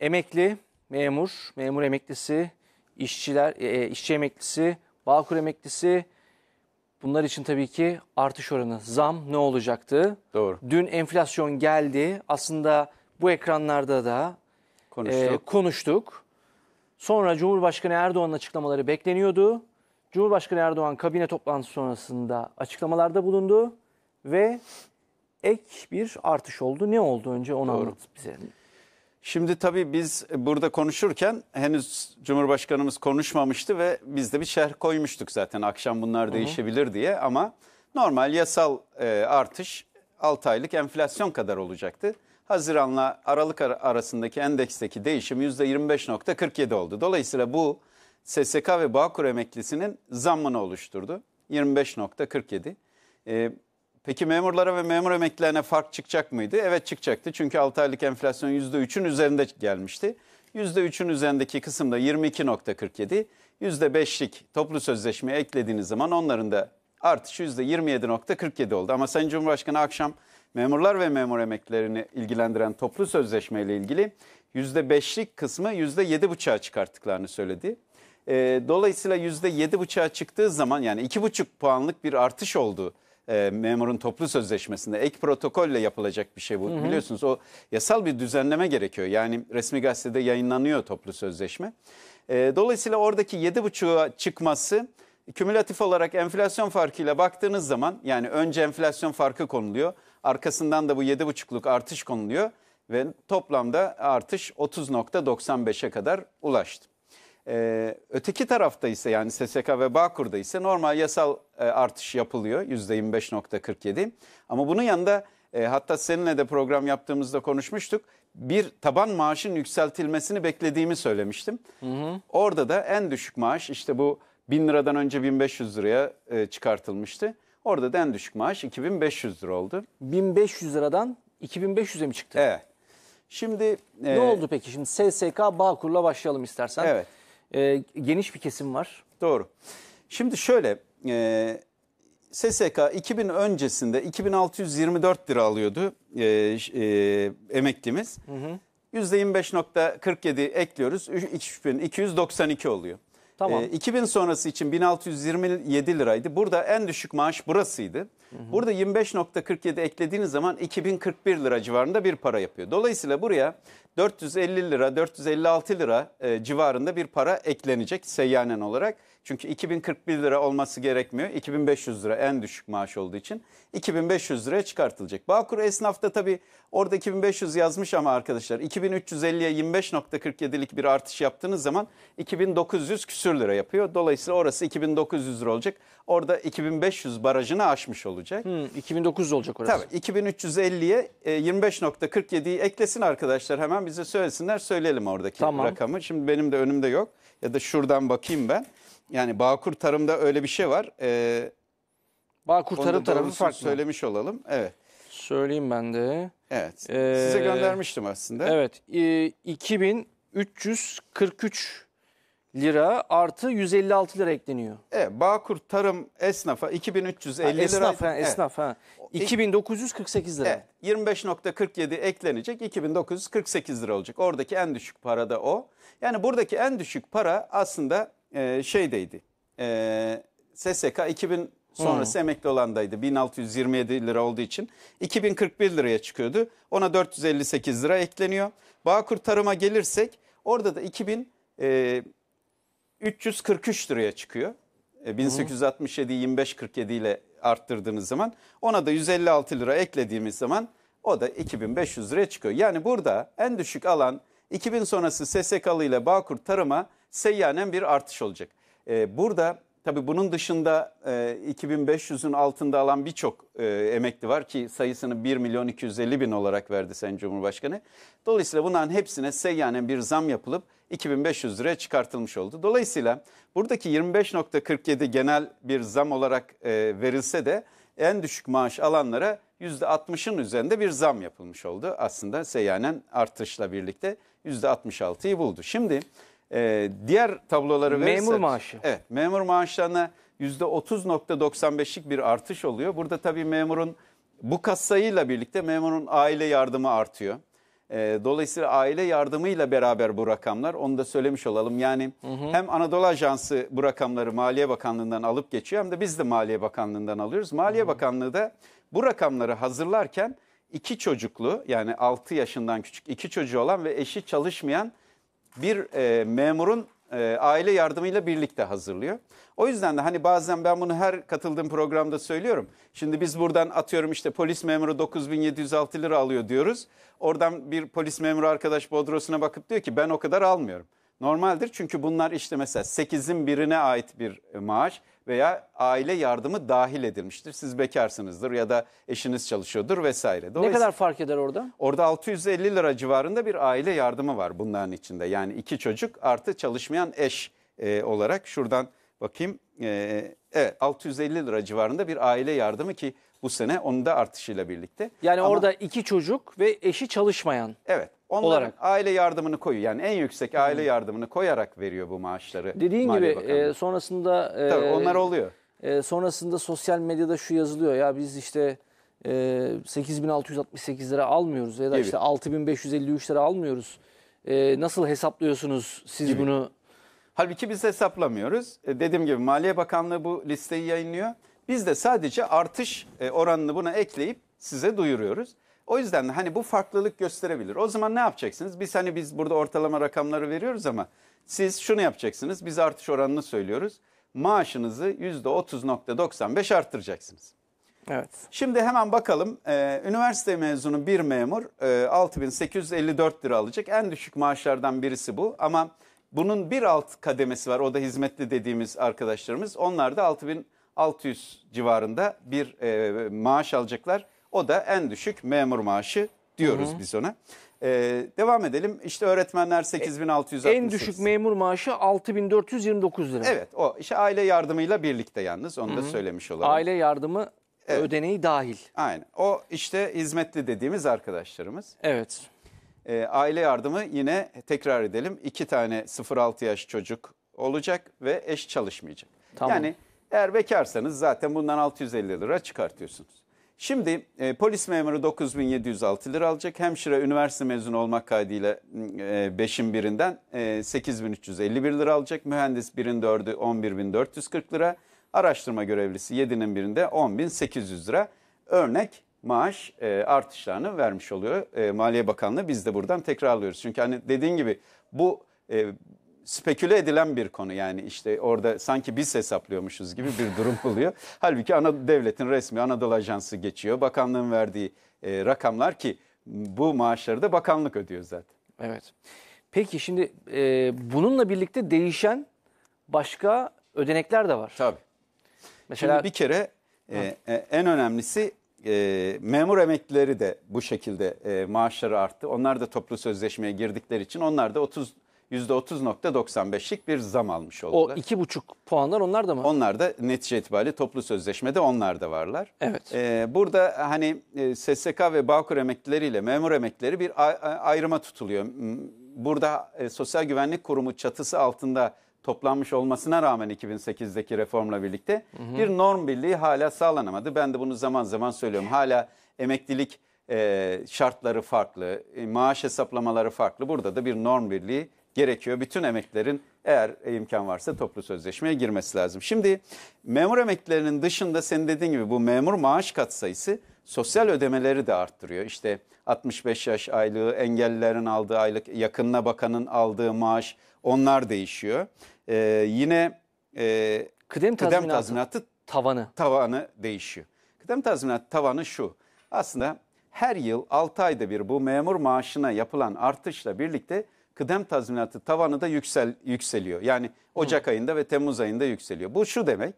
emekli, memur, memur emeklisi, işçiler, e, e, işçi emeklisi, bağkur emeklisi. Bunlar için tabii ki artış oranı, zam ne olacaktı? Doğru. Dün enflasyon geldi. Aslında bu ekranlarda da konuştuk. E, konuştuk. Sonra Cumhurbaşkanı Erdoğan'ın açıklamaları bekleniyordu. Cumhurbaşkanı Erdoğan kabine toplantısı sonrasında açıklamalarda bulundu ve ek bir artış oldu. Ne oldu önce onu Doğru. anlat bize. Şimdi tabii biz burada konuşurken henüz Cumhurbaşkanımız konuşmamıştı ve biz de bir şerh koymuştuk zaten akşam bunlar değişebilir diye ama normal yasal e, artış 6 aylık enflasyon kadar olacaktı. Haziranla Aralık arasındaki endeksteki değişim %25.47 oldu. Dolayısıyla bu SSK ve Bağkur emeklisinin zammını oluşturdu. 25.47. Peki memurlara ve memur emeklilerine fark çıkacak mıydı? Evet çıkacaktı çünkü 6 aylık enflasyon %3'ün üzerinde gelmişti. %3'ün üzerindeki kısımda 22.47, %5'lik toplu sözleşmeye eklediğiniz zaman onların da artışı %27.47 oldu. Ama Sayın Cumhurbaşkanı akşam memurlar ve memur emeklilerini ilgilendiren toplu sözleşme ile ilgili %5'lik kısmı %7.5'a çıkarttıklarını söyledi. E, dolayısıyla %7.5'a çıktığı zaman yani 2.5 puanlık bir artış oldu e, memurun toplu sözleşmesinde ek protokolle yapılacak bir şey bu. Hı hı. Biliyorsunuz o yasal bir düzenleme gerekiyor. Yani resmi gazetede yayınlanıyor toplu sözleşme. E, dolayısıyla oradaki 7,5'a çıkması kümülatif olarak enflasyon farkıyla baktığınız zaman yani önce enflasyon farkı konuluyor. Arkasından da bu 7,5'luk artış konuluyor ve toplamda artış 30.95'e kadar ulaştı. Ee, öteki tarafta ise yani SSK ve Bağkur'da ise normal yasal e, artış yapılıyor %25.47. Ama bunun yanında e, hatta seninle de program yaptığımızda konuşmuştuk. Bir taban maaşın yükseltilmesini beklediğimi söylemiştim. Hı hı. Orada da en düşük maaş işte bu 1000 liradan önce 1500 liraya e, çıkartılmıştı. Orada da en düşük maaş 2500 lira oldu. 1500 liradan 2500'e mi çıktı? Evet. Şimdi e, ne e, oldu peki? Şimdi SSK Bağkur'la başlayalım istersen. Evet e, geniş bir kesim var. Doğru. Şimdi şöyle e, SSK 2000 öncesinde 2624 lira alıyordu e, e, emeklimiz. Hı hı. %25.47 ekliyoruz 3292 oluyor. Tamam. E, 2000 sonrası için 1627 liraydı. Burada en düşük maaş burasıydı. Burada 25.47 eklediğiniz zaman 2041 lira civarında bir para yapıyor. Dolayısıyla buraya 450 lira 456 lira e, civarında bir para eklenecek seyyanen olarak. Çünkü 2041 lira olması gerekmiyor. 2500 lira en düşük maaş olduğu için 2500 liraya çıkartılacak. Bağkur esnaf da tabii orada 2500 yazmış ama arkadaşlar 2350'ye 25.47'lik bir artış yaptığınız zaman 2900 küsür lira yapıyor. Dolayısıyla orası 2900 lira olacak. Orada 2500 barajını aşmış olacak. Hmm, 2900 olacak orası. Tabii 2350'ye 25.47'yi eklesin arkadaşlar hemen bize söylesinler söyleyelim oradaki tamam. rakamı. Şimdi benim de önümde yok ya da şuradan bakayım ben. Yani Bağkur Tarım'da öyle bir şey var. Ee, Bağkur Tarım onu tarafı farklı. Söylemiş olalım. Evet. Söyleyeyim ben de. Evet. Ee, Size göndermiştim aslında. Evet. e, ee, 2343 lira artı 156 lira ekleniyor. Evet, Bağkur Tarım esnafa 2350 lira. esnaf ha, Evet. ha. 2948 lira. Evet, 25.47 eklenecek 2948 lira olacak. Oradaki en düşük para da o. Yani buradaki en düşük para aslında e, şeydeydi. E, SSK 2000 sonrası hmm. emekli olandaydı. 1627 lira olduğu için 2041 liraya çıkıyordu. Ona 458 lira ekleniyor. Bağkur tarıma gelirsek orada da 2000 e, 343 liraya çıkıyor. E, 1867'yi 2547 ile arttırdığınız zaman ona da 156 lira eklediğimiz zaman o da 2500 liraya çıkıyor. Yani burada en düşük alan 2000 sonrası SSK'lı ile Bağkur tarıma seyyanen bir artış olacak. E, burada tabi bunun dışında e, 2500'ün altında alan birçok e, emekli var ki sayısını 1 milyon 250 bin olarak verdi Sayın Cumhurbaşkanı. Dolayısıyla bunların hepsine seyyanen bir zam yapılıp 2500 liraya çıkartılmış oldu. Dolayısıyla buradaki 25.47 genel bir zam olarak e, verilse de en düşük maaş alanlara %60'ın üzerinde bir zam yapılmış oldu. Aslında seyyanen artışla birlikte %66'yı buldu. Şimdi e, diğer tabloları memur verirsek. Memur maaşı. Evet memur maaşlarına %30.95'lik bir artış oluyor. Burada tabii memurun bu katsayıyla birlikte memurun aile yardımı artıyor. E, dolayısıyla aile yardımıyla beraber bu rakamlar onu da söylemiş olalım. Yani hı hı. hem Anadolu Ajansı bu rakamları Maliye Bakanlığı'ndan alıp geçiyor hem de biz de Maliye Bakanlığı'ndan alıyoruz. Maliye hı hı. Bakanlığı da bu rakamları hazırlarken iki çocuklu yani 6 yaşından küçük iki çocuğu olan ve eşi çalışmayan bir e, memurun e, aile yardımıyla birlikte hazırlıyor. O yüzden de hani bazen ben bunu her katıldığım programda söylüyorum. Şimdi biz buradan atıyorum işte polis memuru 9706 lira alıyor diyoruz. Oradan bir polis memuru arkadaş bodrosuna bakıp diyor ki ben o kadar almıyorum. Normaldir çünkü bunlar işte mesela 8'in birine ait bir e, maaş veya aile yardımı dahil edilmiştir. Siz bekarsınızdır ya da eşiniz çalışıyordur vesaire. Ne kadar fark eder orada? Orada 650 lira civarında bir aile yardımı var bunların içinde. Yani iki çocuk artı çalışmayan eş e, olarak şuradan bakayım. E, evet 650 lira civarında bir aile yardımı ki bu sene onun da artışıyla birlikte. Yani Ama, orada iki çocuk ve eşi çalışmayan. Evet. Onların olarak. aile yardımını koyuyor. Yani en yüksek aile Hı. yardımını koyarak veriyor bu maaşları. Dediğin Maliye gibi e, sonrasında... E, Tabii onlar oluyor. E, sonrasında sosyal medyada şu yazılıyor. Ya biz işte e, 8668 lira almıyoruz ya da Gibi. işte 6553 lira almıyoruz. E, nasıl hesaplıyorsunuz siz Gibi. bunu? Halbuki biz hesaplamıyoruz. E, dediğim gibi Maliye Bakanlığı bu listeyi yayınlıyor. Biz de sadece artış e, oranını buna ekleyip size duyuruyoruz. O yüzden hani bu farklılık gösterebilir. O zaman ne yapacaksınız? Biz hani biz burada ortalama rakamları veriyoruz ama siz şunu yapacaksınız. Biz artış oranını söylüyoruz. Maaşınızı %30.95 arttıracaksınız. Evet. Şimdi hemen bakalım. Ee, üniversite mezunu bir memur e, 6854 lira alacak. En düşük maaşlardan birisi bu ama bunun bir alt kademesi var. O da hizmetli dediğimiz arkadaşlarımız. Onlar da 6600 civarında bir e, maaş alacaklar. O da en düşük memur maaşı diyoruz Hı -hı. biz ona. Ee, devam edelim. İşte öğretmenler 8668. E, en düşük memur maaşı 6429 lira. Evet o işte aile yardımıyla birlikte yalnız onu Hı -hı. da söylemiş olalım. Aile yardımı evet. ödeneği dahil. Aynen o işte hizmetli dediğimiz arkadaşlarımız. Evet. Ee, aile yardımı yine tekrar edelim. iki tane 0-6 yaş çocuk olacak ve eş çalışmayacak. Tamam. Yani eğer bekarsanız zaten bundan 650 lira çıkartıyorsunuz. Şimdi e, polis memuru 9706 lira alacak. Hemşire üniversite mezunu olmak kaydıyla e, birinden e, 8351 lira alacak. Mühendis 1'in 4'ü 11440 lira. Araştırma görevlisi 7'nin birinde 10800 lira. Örnek maaş e, artışlarını vermiş oluyor. E, Maliye Bakanlığı biz de buradan tekrarlıyoruz. Çünkü hani dediğin gibi bu e, speküle edilen bir konu yani işte orada sanki biz hesaplıyormuşuz gibi bir durum oluyor. Halbuki ana, devletin resmi Anadolu Ajansı geçiyor. Bakanlığın verdiği e, rakamlar ki bu maaşları da bakanlık ödüyor zaten. Evet. Peki şimdi e, bununla birlikte değişen başka ödenekler de var. Tabii. Mesela şimdi bir kere e, e en önemlisi e, memur emeklileri de bu şekilde e, maaşları arttı. Onlar da toplu sözleşmeye girdikleri için onlar da 30 %30.95'lik bir zam almış oldular. O iki buçuk puanlar onlar da mı? Onlar da netice itibariyle toplu sözleşmede onlar da varlar. Evet. Ee, burada e, hani e, SSK ve Bağkur emeklileriyle memur emeklileri bir ayrıma tutuluyor. Burada e, Sosyal Güvenlik Kurumu çatısı altında toplanmış olmasına rağmen 2008'deki reformla birlikte hı hı. bir norm birliği hala sağlanamadı. Ben de bunu zaman zaman söylüyorum. Hala emeklilik e, şartları farklı, e, maaş hesaplamaları farklı. Burada da bir norm birliği gerekiyor. Bütün emeklerin eğer imkan varsa toplu sözleşmeye girmesi lazım. Şimdi memur emeklerinin dışında senin dediğin gibi bu memur maaş katsayısı sosyal ödemeleri de arttırıyor. İşte 65 yaş aylığı, engellilerin aldığı aylık, yakınına bakanın aldığı maaş onlar değişiyor. Ee, yine e, kıdem, tazminatı, tazminatı tavanı tavanı değişiyor. Kıdem tazminatı tavanı şu. Aslında her yıl 6 ayda bir bu memur maaşına yapılan artışla birlikte kıdem tazminatı tavanı da yüksel, yükseliyor. Yani Ocak Hı. ayında ve Temmuz ayında yükseliyor. Bu şu demek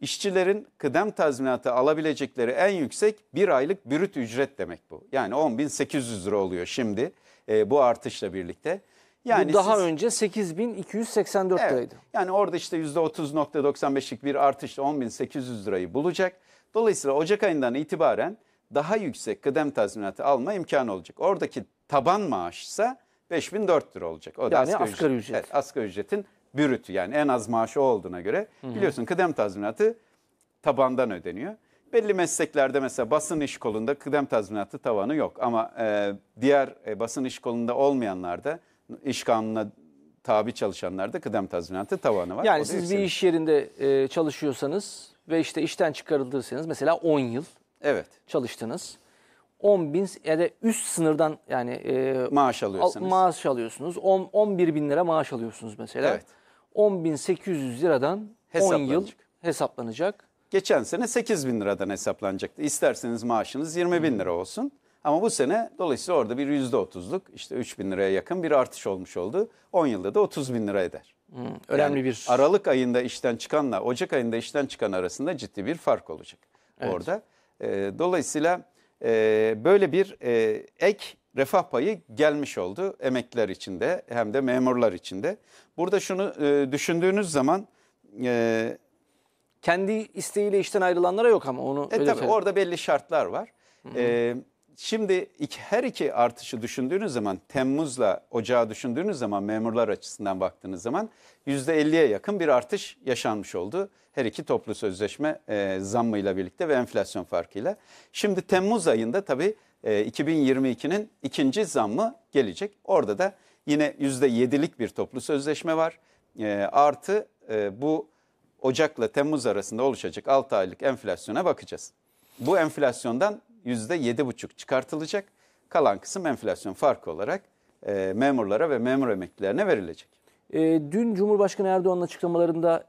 işçilerin kıdem tazminatı alabilecekleri en yüksek bir aylık bürüt ücret demek bu. Yani 10.800 lira oluyor şimdi e, bu artışla birlikte. Yani bu daha siz, önce 8.284 evet, liraydı. Yani orada işte %30.95'lik bir artışla 10.800 lirayı bulacak. Dolayısıyla Ocak ayından itibaren daha yüksek kıdem tazminatı alma imkanı olacak. Oradaki taban maaşsa 5004 lira olacak. O da yani asgari, asgari ücret. ücret. Evet, asgari ücretin bürütü yani en az maaşı olduğuna göre Hı-hı. biliyorsun kıdem tazminatı tabandan ödeniyor. Belli mesleklerde mesela basın iş kolunda kıdem tazminatı tavanı yok ama e, diğer e, basın iş kolunda olmayanlarda iş kanununa tabi çalışanlarda kıdem tazminatı tavanı var. Yani siz bir iş yerinde e, çalışıyorsanız ve işte işten çıkarıldıysanız mesela 10 yıl evet. çalıştınız. 10 bin ya da üst sınırdan yani e, maaş alıyorsunuz. Al, maaş alıyorsunuz. 10 11 bin lira maaş alıyorsunuz mesela. Evet. 10 bin 800 liradan 10 yıl hesaplanacak. Geçen sene 8 bin liradan hesaplanacaktı. İsterseniz maaşınız 20 bin lira olsun. Ama bu sene dolayısıyla orada bir yüzde %30'luk işte 3 bin liraya yakın bir artış olmuş oldu. 10 yılda da 30 bin lira eder. Hmm, önemli yani bir... Aralık ayında işten çıkanla Ocak ayında işten çıkan arasında ciddi bir fark olacak evet. orada. Ee, dolayısıyla e, böyle bir e, ek refah payı gelmiş oldu emekliler için de hem de memurlar için de. Burada şunu e, düşündüğünüz zaman... E, Kendi isteğiyle işten ayrılanlara yok ama onu E tabii belirtelim. orada belli şartlar var. Hı hı. E, Şimdi iki, her iki artışı düşündüğünüz zaman Temmuz'la Ocağı düşündüğünüz zaman memurlar açısından baktığınız zaman %50'ye yakın bir artış yaşanmış oldu. Her iki toplu sözleşme e, zammıyla birlikte ve enflasyon farkıyla. Şimdi Temmuz ayında tabii e, 2022'nin ikinci zammı gelecek. Orada da yine %7'lik bir toplu sözleşme var. E, artı e, bu Ocak'la Temmuz arasında oluşacak 6 aylık enflasyona bakacağız. Bu enflasyondan %7,5 çıkartılacak. Kalan kısım enflasyon farkı olarak e, memurlara ve memur emeklilerine verilecek. E, dün Cumhurbaşkanı Erdoğan'ın açıklamalarında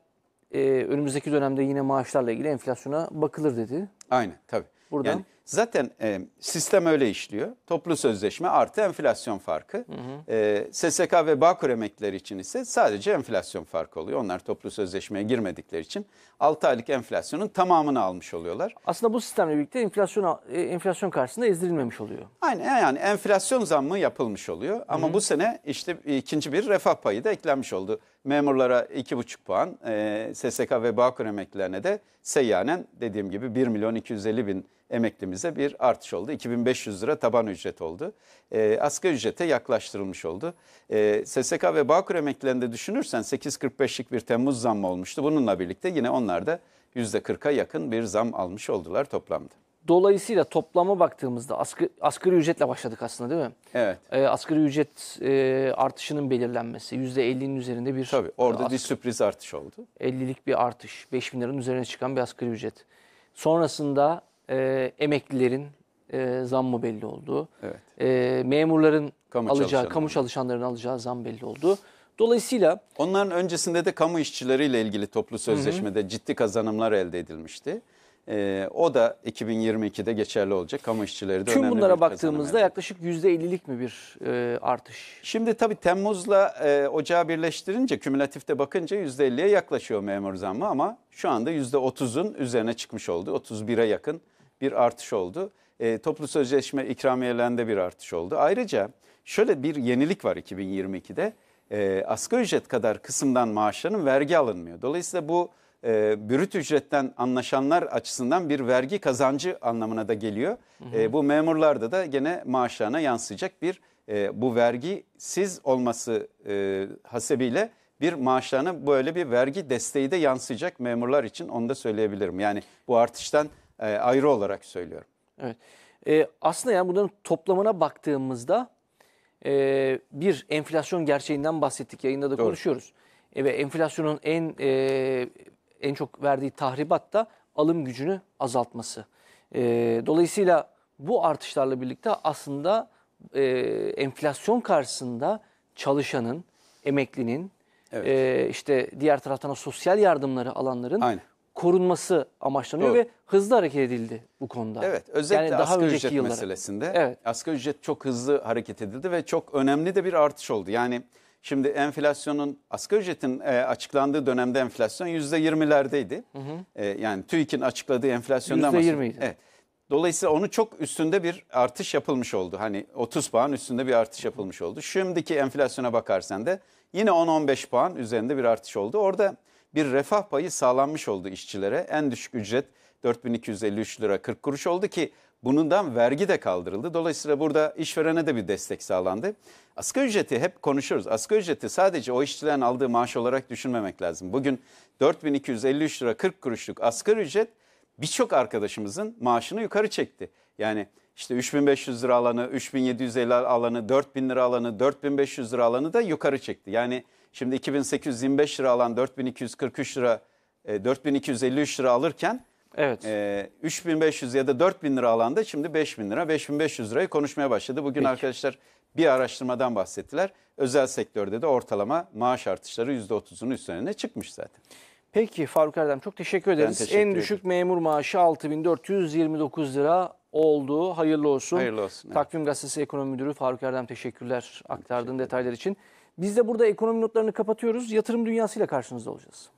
e, önümüzdeki dönemde yine maaşlarla ilgili enflasyona bakılır dedi. Aynen tabii. Buradan... Yani Zaten e, sistem öyle işliyor. Toplu sözleşme artı enflasyon farkı. Hı hı. E, SSK ve Bağkur emekliler için ise sadece enflasyon farkı oluyor. Onlar toplu sözleşmeye girmedikleri için 6 aylık enflasyonun tamamını almış oluyorlar. Aslında bu sistemle birlikte enflasyon enflasyon karşısında ezdirilmemiş oluyor. Aynen yani enflasyon zammı yapılmış oluyor. Ama hı hı. bu sene işte ikinci bir refah payı da eklenmiş oldu. Memurlara 2,5 puan, e, SSK ve Bağkur emeklilerine de seyyanen dediğim gibi 1 milyon 250 bin emeklimize bir artış oldu. 2500 lira taban ücret oldu. E, asgari ücrete yaklaştırılmış oldu. E, ee, SSK ve Bağkur emeklilerinde düşünürsen 8.45'lik bir Temmuz zammı olmuştu. Bununla birlikte yine onlar da %40'a yakın bir zam almış oldular toplamda. Dolayısıyla toplama baktığımızda asgari, asgari ücretle başladık aslında değil mi? Evet. E, asgari ücret e, artışının belirlenmesi %50'nin üzerinde bir... Tabii orada asgari, bir sürpriz artış oldu. 50'lik bir artış. 5 bin liranın üzerine çıkan bir asgari ücret. Sonrasında e, emeklilerin e, zammı belli oldu. Evet. E, memurların kamu alacağı, kamu çalışanların alacağı zam belli oldu. Dolayısıyla onların öncesinde de kamu işçileriyle ilgili toplu sözleşmede hı ciddi kazanımlar elde edilmişti. Ee, o da 2022'de geçerli olacak. Kamu işçileri de Tüm önemli bunlara baktığımızda yaklaşık %50'lik mi bir e, artış? Şimdi tabii Temmuz'la e, Ocağı birleştirince, kümülatifte bakınca %50'ye yaklaşıyor memur zammı ama şu anda %30'un üzerine çıkmış oldu. 31'e yakın bir artış oldu. E, toplu sözleşme ikramiyelerinde bir artış oldu. Ayrıca şöyle bir yenilik var 2022'de. E, asgari ücret kadar kısımdan maaşların vergi alınmıyor. Dolayısıyla bu e, brüt ücretten anlaşanlar açısından bir vergi kazancı anlamına da geliyor. Hı hı. E, bu memurlarda da gene maaşlarına yansıyacak bir e, bu vergisiz olması e, hasebiyle bir maaşlarına böyle bir vergi desteği de yansıyacak memurlar için onu da söyleyebilirim. Yani bu artıştan e, ayrı olarak söylüyorum. Evet. E, aslında yani bunların toplamına baktığımızda e, bir enflasyon gerçeğinden bahsettik. Yayında da Doğru. konuşuyoruz. E, ve enflasyonun en e, en çok verdiği tahribat da alım gücünü azaltması. E, dolayısıyla bu artışlarla birlikte aslında e, enflasyon karşısında çalışanın, emeklinin, evet. e, işte diğer taraftan sosyal yardımları alanların Aynen korunması amaçlanıyor Doğru. ve hızlı hareket edildi bu konuda. Evet özellikle yani daha asgari ücret yıllara. meselesinde evet. asgari ücret çok hızlı hareket edildi ve çok önemli de bir artış oldu. Yani şimdi enflasyonun asgari ücretin e, açıklandığı dönemde enflasyon %20'lerdeydi. Hı E, yani TÜİK'in açıkladığı enflasyondan %20 idi. Evet. Dolayısıyla onu çok üstünde bir artış yapılmış oldu. Hani 30 puan üstünde bir artış yapılmış oldu. Şimdiki enflasyona bakarsan da yine 10-15 puan üzerinde bir artış oldu. Orada bir refah payı sağlanmış oldu işçilere. En düşük ücret 4253 lira 40 kuruş oldu ki bundan vergi de kaldırıldı. Dolayısıyla burada işverene de bir destek sağlandı. Asgari ücreti hep konuşuruz Asgari ücreti sadece o işçilerin aldığı maaş olarak düşünmemek lazım. Bugün 4253 lira 40 kuruşluk asgari ücret birçok arkadaşımızın maaşını yukarı çekti. Yani işte 3500 lira alanı, 3750 alanı, 4000 lira alanı, 4500 lira alanı da yukarı çekti. Yani Şimdi 2825 lira alan 4243 lira, 4253 e, lira alırken Evet. E, 3500 ya da 4000 lira alanda şimdi 5000 lira, 5500 lirayı konuşmaya başladı. Bugün Peki. arkadaşlar bir araştırmadan bahsettiler. Özel sektörde de ortalama maaş artışları %30'un üstlerine çıkmış zaten. Peki Faruk Erdem çok teşekkür ederiz. teşekkür en düşük ederim. memur maaşı 6429 lira oldu. Hayırlı olsun. Hayırlı olsun. Takvim evet. Gazetesi Ekonomi Müdürü Faruk Erdem teşekkürler aktardığın teşekkür detaylar için. Biz de burada ekonomi notlarını kapatıyoruz. Yatırım dünyasıyla karşınızda olacağız.